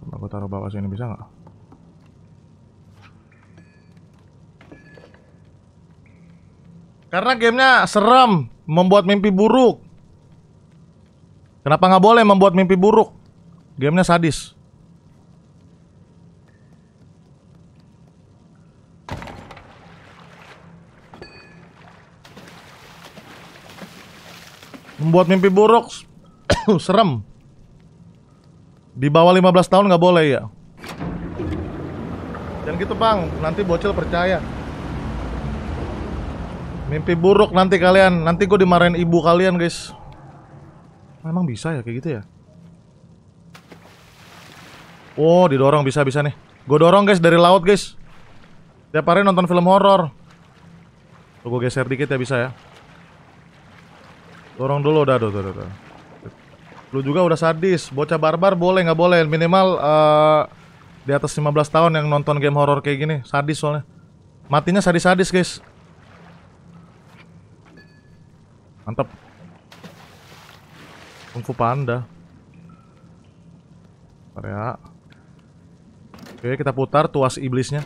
aku taruh bawah sini bisa nggak karena gamenya serem membuat mimpi buruk kenapa nggak boleh membuat mimpi buruk gamenya sadis Membuat mimpi buruk (coughs) serem. Di bawah 15 tahun nggak boleh ya. Dan gitu bang, nanti bocil percaya. Mimpi buruk nanti kalian, nanti gue dimarahin ibu kalian guys. Emang bisa ya kayak gitu ya? Oh, didorong bisa-bisa nih. Gue dorong guys dari laut guys. Tiap hari nonton film horor. Gue geser dikit ya bisa ya. Dorong dulu udah tuh, tuh, tuh. Lu juga udah sadis, bocah barbar boleh nggak boleh minimal uh, di atas 15 tahun yang nonton game horor kayak gini, sadis soalnya. Matinya sadis-sadis, guys. Mantap. Kungfu Panda. Korea. Ya. Oke, kita putar tuas iblisnya.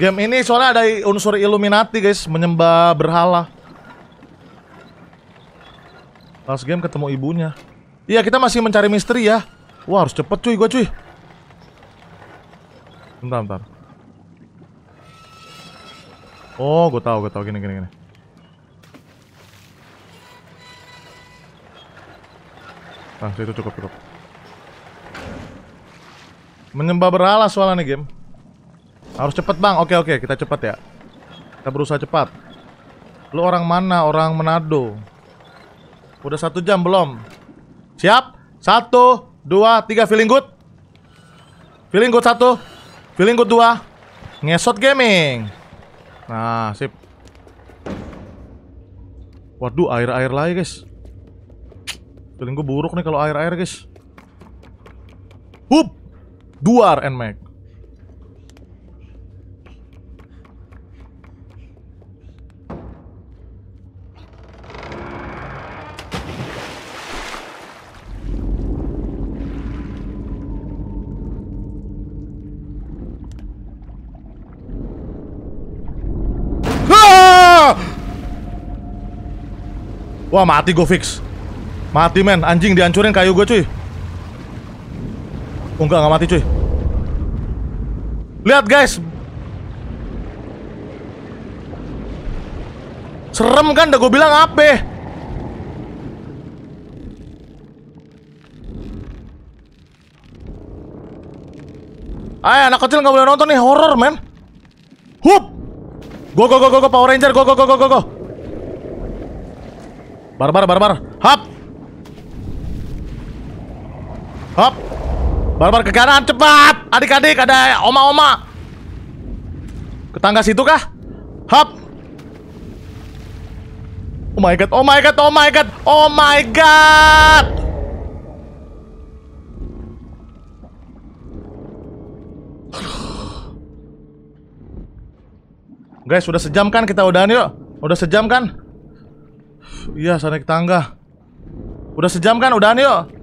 Game ini soalnya ada unsur Illuminati, guys, menyembah berhala. Last game ketemu ibunya. Iya, kita masih mencari misteri ya. Wah, harus cepet cuy, gue cuy. Bentar, bentar. Oh, gue tahu, gue tahu gini gini gini. Nah, itu cukup cukup. Menyembah berhala soalnya nih game. Harus cepet bang. Oke oke, kita cepet ya. Kita berusaha cepat. Lu orang mana? Orang Manado. Udah satu jam belum? Siap? Satu, dua, tiga, feeling good. Feeling good satu, feeling good dua. Ngesot gaming. Nah, sip. Waduh, air-air lagi guys. Feeling gue buruk nih kalau air-air guys. Hup, duar and make. Wah mati gue fix Mati men, anjing dihancurin kayu gue cuy Oh enggak, enggak mati cuy Lihat guys Serem kan, udah gue bilang apa Ayo anak kecil gak boleh nonton nih horror men. Hup. Go go go go go Power Ranger, go go go go go go. Barbar, barbar. Hop. Hop. Barbar ke kanan, cepat. Adik-adik ada oma-oma. Ke tangga situ kah? Hop. Oh my god, oh my god, oh my god, oh my god. Guys, sudah sejam kan kita udahan yuk? Udah sejam kan? iya saya naik tangga. Udah sejam kan? Udah yuk.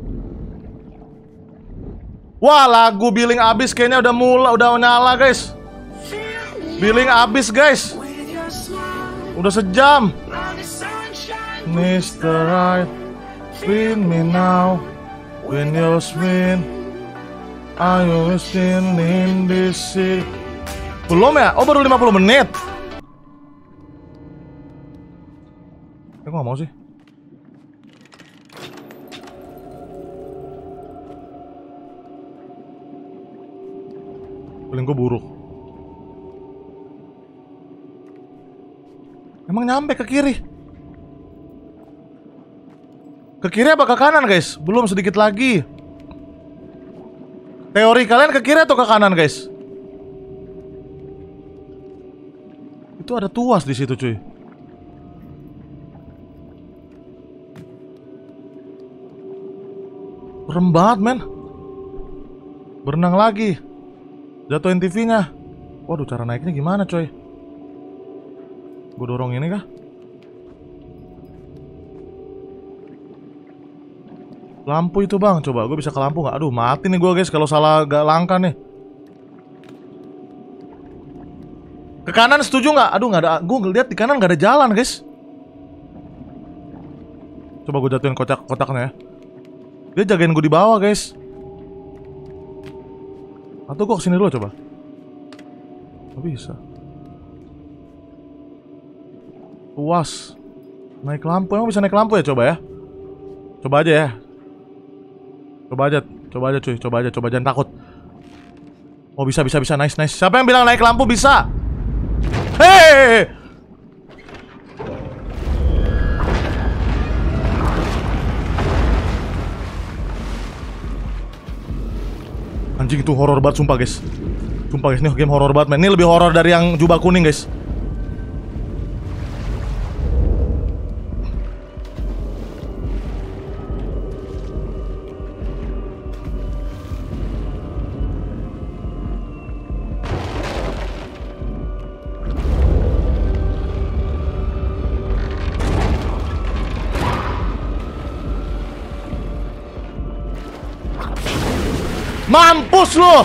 Wah, lagu billing abis kayaknya udah mulai udah nyala, guys. Billing abis, guys. Udah sejam. Mr. Right, feel me now when you're Are I still in this city. Belum ya? Oh, baru 50 menit. nggak mau sih? Paling gue buruk. Emang nyampe ke kiri? Ke kiri apa ke kanan guys? Belum sedikit lagi. Teori kalian ke kiri atau ke kanan guys? Itu ada tuas di situ cuy. Serem banget men Berenang lagi Jatuhin TV-nya Waduh cara naiknya gimana coy Gue dorong ini kah? Lampu itu bang, coba gue bisa ke lampu gak Aduh mati nih gue guys kalau salah gak langka nih. Ke kanan setuju gak Aduh gak ada, gue lihat di kanan gak ada jalan guys. Coba gue jatuhin kotak kotaknya ya. Dia jagain gue di bawah, guys. Atau kok kesini dulu coba. Gak bisa. Luas. Naik lampu, emang bisa naik lampu ya coba ya? Coba aja ya. Coba aja, coba aja cuy, coba aja, coba jangan takut. Oh bisa, bisa, bisa, nice, nice. Siapa yang bilang naik lampu bisa? Hei! Anjing itu horor banget sumpah guys Sumpah guys, ini game horor banget man Ini lebih horor dari yang jubah kuning guys Mampus lu!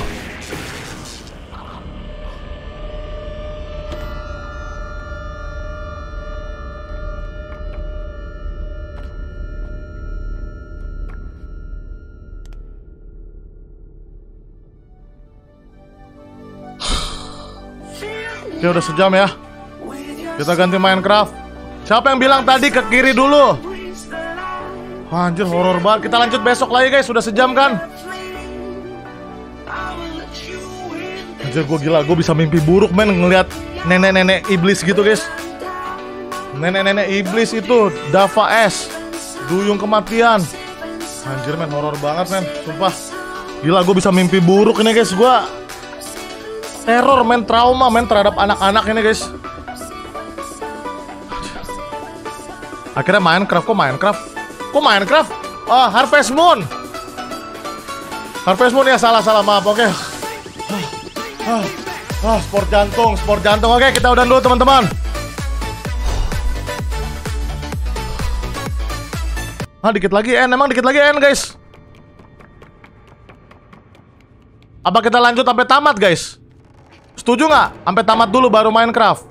Oke udah sejam ya Kita ganti Minecraft Siapa yang bilang tadi ke kiri dulu Anjir horor banget Kita lanjut besok lagi guys Sudah sejam kan Anjir gue gila, gue bisa mimpi buruk men ngelihat nenek-nenek iblis gitu guys Nenek-nenek iblis itu, Dava S, Duyung Kematian Anjir men, horor banget men, sumpah Gila gue bisa mimpi buruk ini guys, gue Teror men, trauma men terhadap anak-anak ini guys Akhirnya Minecraft, kok Minecraft? Kok Minecraft? Oh, Harvest Moon Harvest Moon ya salah-salah, maaf, oke okay. Ah, ah, sport jantung, sport jantung. Oke, kita udah dulu teman-teman. Ah, dikit lagi N, emang dikit lagi N guys. Apa kita lanjut sampai tamat guys? Setuju nggak? Sampai tamat dulu baru Minecraft.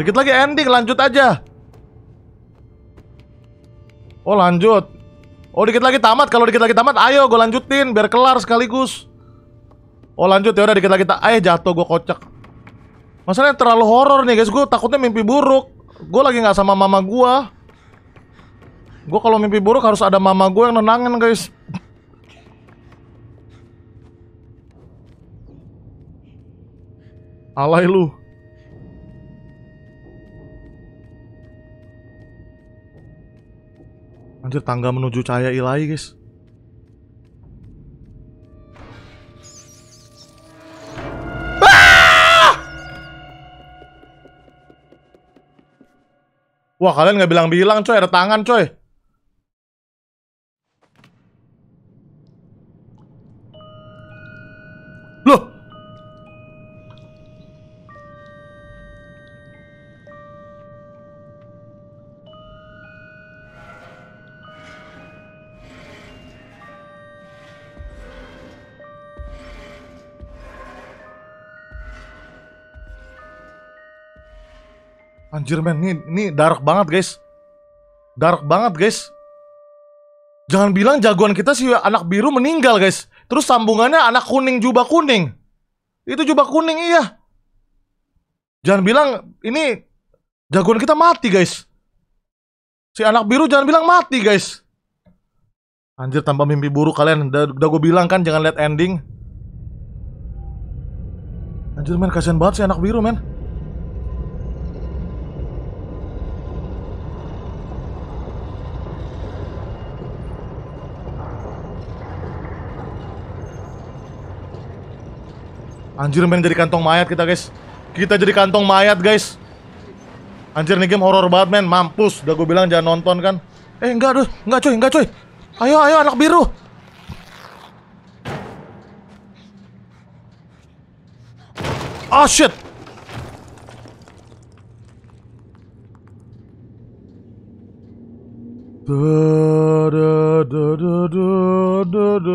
Dikit lagi ending, lanjut aja. Oh lanjut. Oh dikit lagi tamat. Kalau dikit lagi tamat, ayo gue lanjutin biar kelar sekaligus. Oh lanjut ya udah dikit lagi tak eh jatuh gue kocak. Masalahnya terlalu horor nih guys, gue takutnya mimpi buruk. Gue lagi gak sama mama gue. Gue kalau mimpi buruk harus ada mama gue yang nenangin guys. Alay lu. Anjir tangga menuju cahaya ilahi guys. Wah kalian nggak bilang-bilang coy, ada tangan coy. Anjir men, ini, ini dark banget guys Dark banget guys Jangan bilang jagoan kita si anak biru meninggal guys Terus sambungannya anak kuning jubah kuning Itu jubah kuning iya Jangan bilang ini jagoan kita mati guys Si anak biru jangan bilang mati guys Anjir tambah mimpi buruk kalian Udah, udah gue bilang kan jangan lihat ending Anjir men kasihan banget si anak biru men Anjir main jadi kantong mayat kita guys Kita jadi kantong mayat guys Anjir nih game horror banget men Mampus Udah gue bilang jangan nonton kan Eh enggak aduh Enggak cuy enggak cuy Ayo ayo anak biru Oh shit da da da da da da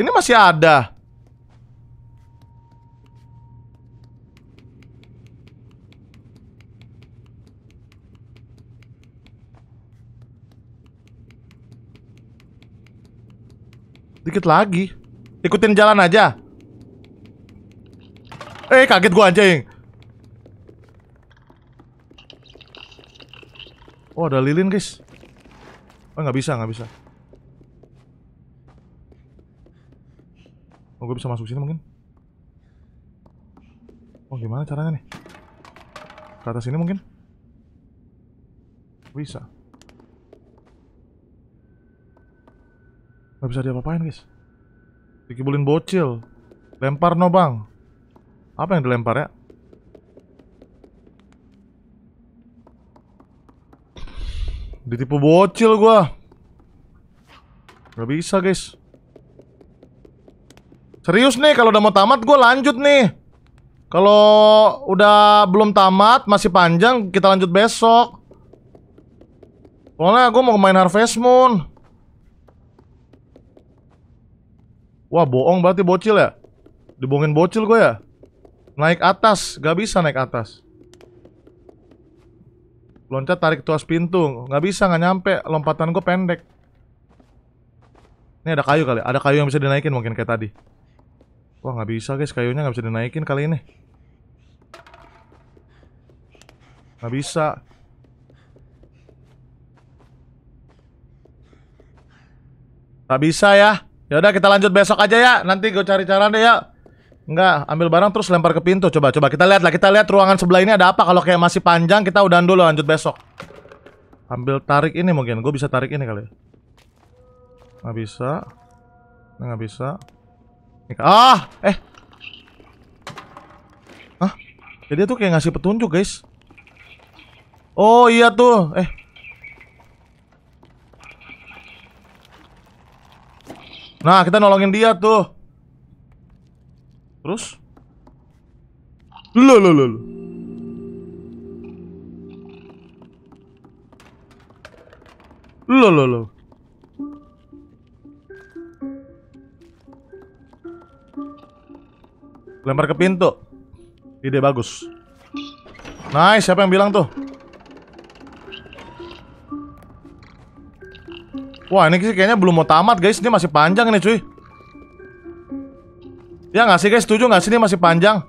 Ini masih ada. Dikit lagi. Ikutin jalan aja. Eh, kaget gua anjing. Oh, ada lilin, guys. Oh, nggak bisa, nggak bisa. Oh, gue bisa masuk sini mungkin. Oh, gimana caranya nih? Ke atas sini mungkin? Bisa. Gak bisa diapa-apain, guys. Dikibulin bocil. Lempar no, bang. Apa yang dilempar ya? Ditipu bocil gua. Gak bisa, guys. Serius nih kalau udah mau tamat gue lanjut nih. Kalau udah belum tamat masih panjang kita lanjut besok. Soalnya gue mau main Harvest Moon. Wah bohong berarti bocil ya? Dibohongin bocil gue ya? Naik atas, gak bisa naik atas. Loncat tarik tuas pintu, gak bisa gak nyampe. Lompatan gue pendek. Ini ada kayu kali, ada kayu yang bisa dinaikin mungkin kayak tadi. Wah nggak bisa guys, kayunya nggak bisa dinaikin kali ini. Nggak bisa. Nggak bisa ya. Yaudah kita lanjut besok aja ya. Nanti gue cari cara deh ya. Enggak, ambil barang terus lempar ke pintu. Coba, coba kita lihat lah. Kita lihat ruangan sebelah ini ada apa. Kalau kayak masih panjang, kita udahan dulu lanjut besok. Ambil tarik ini mungkin. Gue bisa tarik ini kali. Nggak bisa. Nggak bisa. Ah, eh. Hah? Jadi ya tuh kayak ngasih petunjuk, guys. Oh, iya tuh. Eh. Nah, kita nolongin dia tuh. Terus? Lo lo lo. Lo lo lo. Lempar ke pintu. Ide bagus. Nice, siapa yang bilang tuh? Wah, ini sih kayaknya belum mau tamat, guys. Ini masih panjang ini, cuy. Ya nggak sih, guys? Setuju nggak sih ini masih panjang?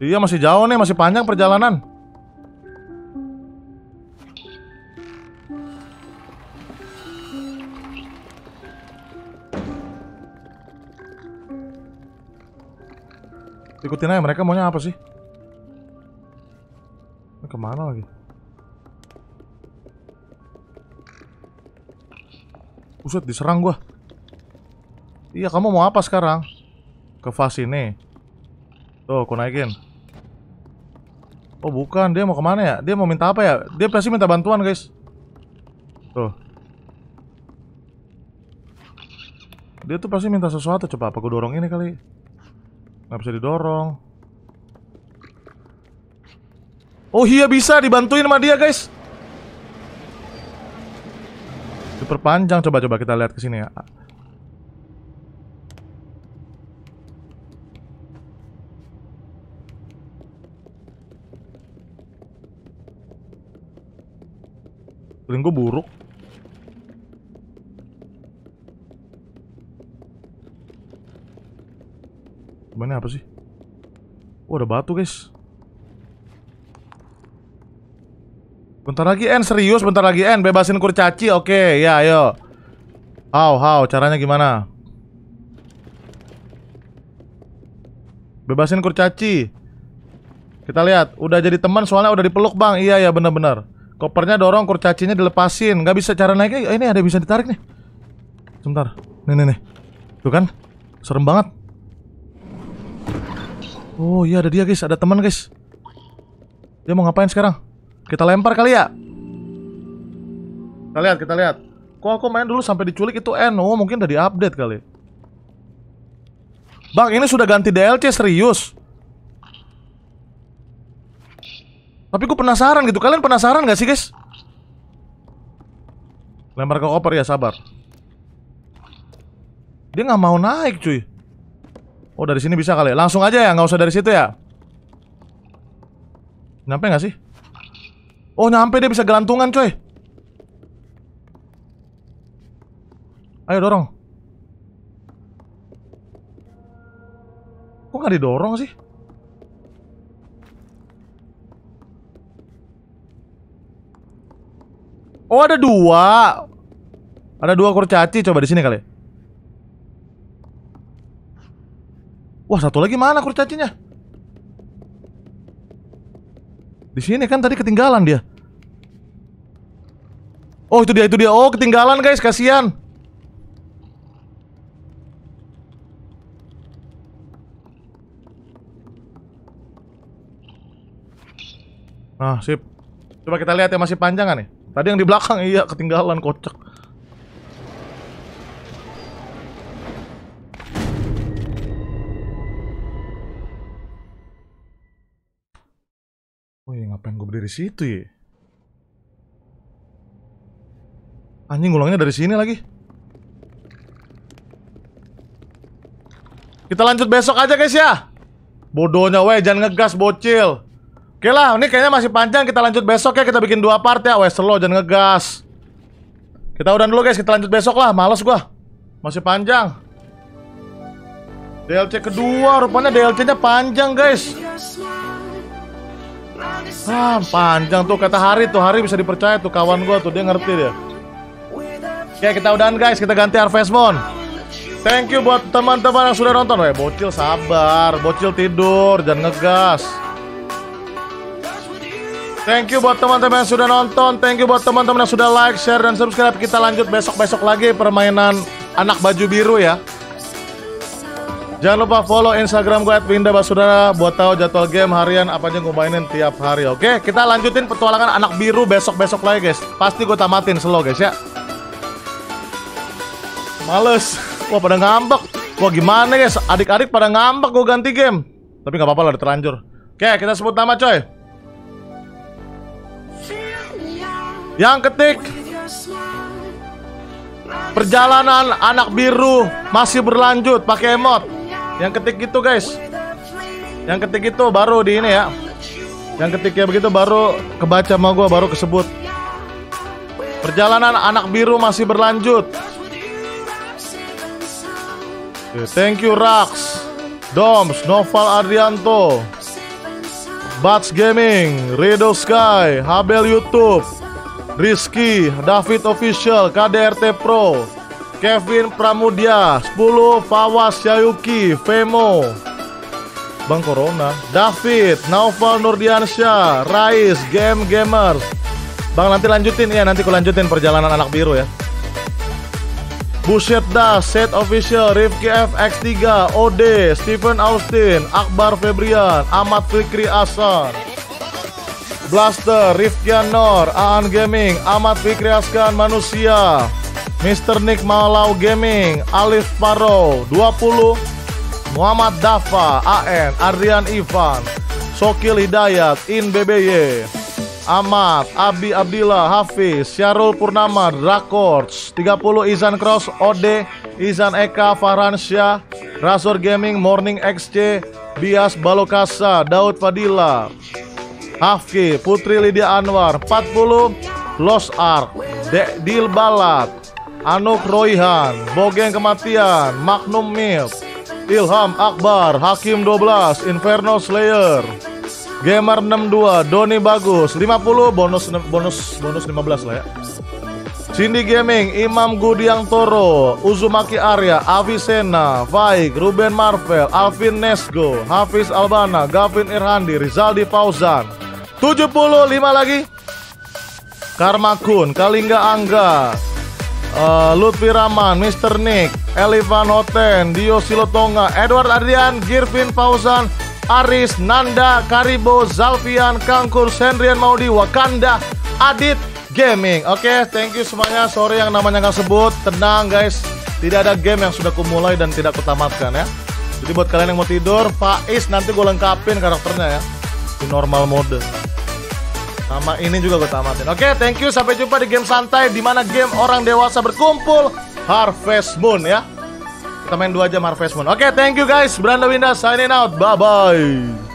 Iya, masih jauh nih. Masih panjang perjalanan. Ikutin aja mereka maunya apa sih? kemana lagi? Buset, diserang gua. Iya, kamu mau apa sekarang? Ke fase ini. Tuh, aku naikin. Oh, bukan. Dia mau kemana ya? Dia mau minta apa ya? Dia pasti minta bantuan, guys. Tuh. Dia tuh pasti minta sesuatu. Coba apa gue dorong ini kali? Gak bisa didorong. Oh iya bisa dibantuin sama dia guys. Super panjang coba-coba kita lihat ke sini ya. Paling gue buruk. Ini apa sih? Oh, ada batu, guys. Bentar lagi, n Serius, bentar lagi, n Bebasin kurcaci. Oke, ya, ayo. How, how. Caranya gimana? Bebasin kurcaci. Kita lihat. Udah jadi teman, soalnya udah dipeluk, Bang. Iya, ya, benar-benar. Kopernya dorong, kurcacinya dilepasin. Gak bisa cara naiknya. ini ada yang bisa ditarik nih. Sebentar. Nih, nih, nih. Tuh kan? Serem banget. Oh iya ada dia guys, ada teman guys. Dia mau ngapain sekarang? Kita lempar kali ya. Kita lihat, kita lihat. Kok aku main dulu sampai diculik itu N. oh, mungkin udah diupdate kali. Bang, ini sudah ganti DLC serius. Tapi gue penasaran gitu. Kalian penasaran gak sih, guys? Lempar ke koper ya, sabar. Dia nggak mau naik, cuy. Oh dari sini bisa kali ya Langsung aja ya nggak usah dari situ ya Nyampe nggak sih? Oh nyampe dia bisa gelantungan coy Ayo dorong Kok gak didorong sih? Oh ada dua Ada dua kurcaci coba di sini kali ya Wah, satu lagi mana kurcacinya? Di sini kan tadi ketinggalan dia. Oh, itu dia, itu dia. Oh, ketinggalan, guys. Kasihan. Nah, sip. Coba kita lihat ya masih panjang kan nih. Ya? Tadi yang di belakang iya ketinggalan kocak. dari situ ya Anjing ngulangnya dari sini lagi Kita lanjut besok aja guys ya Bodohnya weh jangan ngegas bocil Oke lah ini kayaknya masih panjang Kita lanjut besok ya kita bikin dua part ya Weh slow jangan ngegas Kita udah dulu guys kita lanjut besok lah Males gua Masih panjang DLC kedua rupanya DLC nya panjang guys Ah, panjang tuh kata Hari tuh Hari bisa dipercaya tuh kawan gue tuh dia ngerti dia. Oke kita udahan guys kita ganti Harvest Moon. Thank you buat teman-teman yang sudah nonton. Eh, bocil sabar, bocil tidur, dan ngegas. Thank you buat teman-teman yang sudah nonton. Thank you buat teman-teman yang sudah like, share, dan subscribe. Kita lanjut besok-besok lagi permainan anak baju biru ya. Jangan lupa follow Instagram gue @winda Basudara buat tahu jadwal game harian apa aja gue mainin tiap hari. Oke, kita lanjutin petualangan anak biru besok-besok lagi guys. Pasti gue tamatin slow guys ya. Males. Wah pada ngambek. Wah gimana guys? Adik-adik pada ngambek gue ganti game. Tapi nggak apa-apa lah, terlanjur. Oke, kita sebut nama coy. Yang ketik Perjalanan anak biru masih berlanjut pakai emot yang ketik gitu guys yang ketik itu baru di ini ya yang ketiknya begitu baru kebaca sama gue baru kesebut perjalanan anak biru masih berlanjut thank you Rax Doms Noval Adrianto Bats Gaming Redo Sky Habel Youtube Rizky David Official KDRT Pro Kevin Pramudia 10 Fawas Yayuki Femo Bang Corona David Naufal Nurdiansyah Rais Game Gamers Bang nanti lanjutin ya nanti aku lanjutin perjalanan anak biru ya Buset dah, set official Rifki FX3, OD, Stephen Austin, Akbar Febrian, Ahmad Fikri Asar, Blaster, Rifkian Nor, Aan Gaming, Ahmad Fikri Askan Manusia, Mr. Nick Malau Gaming, Alif Paro 20, Muhammad Dafa, AN, Ardian Ivan, Sokil Hidayat, In BBY, Ahmad, Abi Abdillah, Hafiz, Syarul Purnama, Rakords, 30 Izan Cross, Ode, Izan Eka, Faransyah, Rasur Gaming, Morning XC, Bias Balokasa, Daud Fadila, Hafki, Putri Lydia Anwar, 40, Los Ark, De Dil Balat, Anuk Royhan, Bogeng Kematian, Magnum Milk, Ilham Akbar, Hakim 12, Inferno Slayer, Gamer 62, Doni Bagus, 50 bonus bonus bonus 15 lah ya. Cindy Gaming, Imam Gudiang Toro, Uzumaki Arya, Avicenna, Faik, Ruben Marvel, Alvin Nesgo, Hafiz Albana, Gavin Irhandi, Rizaldi Fauzan. 75 lagi. Karma Kun, Kalingga Angga, uh, Lutfi Rahman, Mr. Nick, Elivan Hoten, Dio Silotonga, Edward Adrian, Girvin Fauzan, Aris, Nanda, Karibo, Zalfian, Kangkur, Sendrian Maudi, Wakanda, Adit, Gaming. Oke, okay, thank you semuanya. Sorry yang namanya nggak sebut. Tenang guys, tidak ada game yang sudah kumulai dan tidak kutamatkan ya. Jadi buat kalian yang mau tidur, Faiz nanti gue lengkapin karakternya ya di normal mode. Sama ini juga gue tamatin. Oke, okay, thank you. Sampai jumpa di game santai di mana game orang dewasa berkumpul Harvest Moon ya. Kita main 2 jam Harvest Moon. Oke, okay, thank you guys. Branda Winda signing out. Bye bye.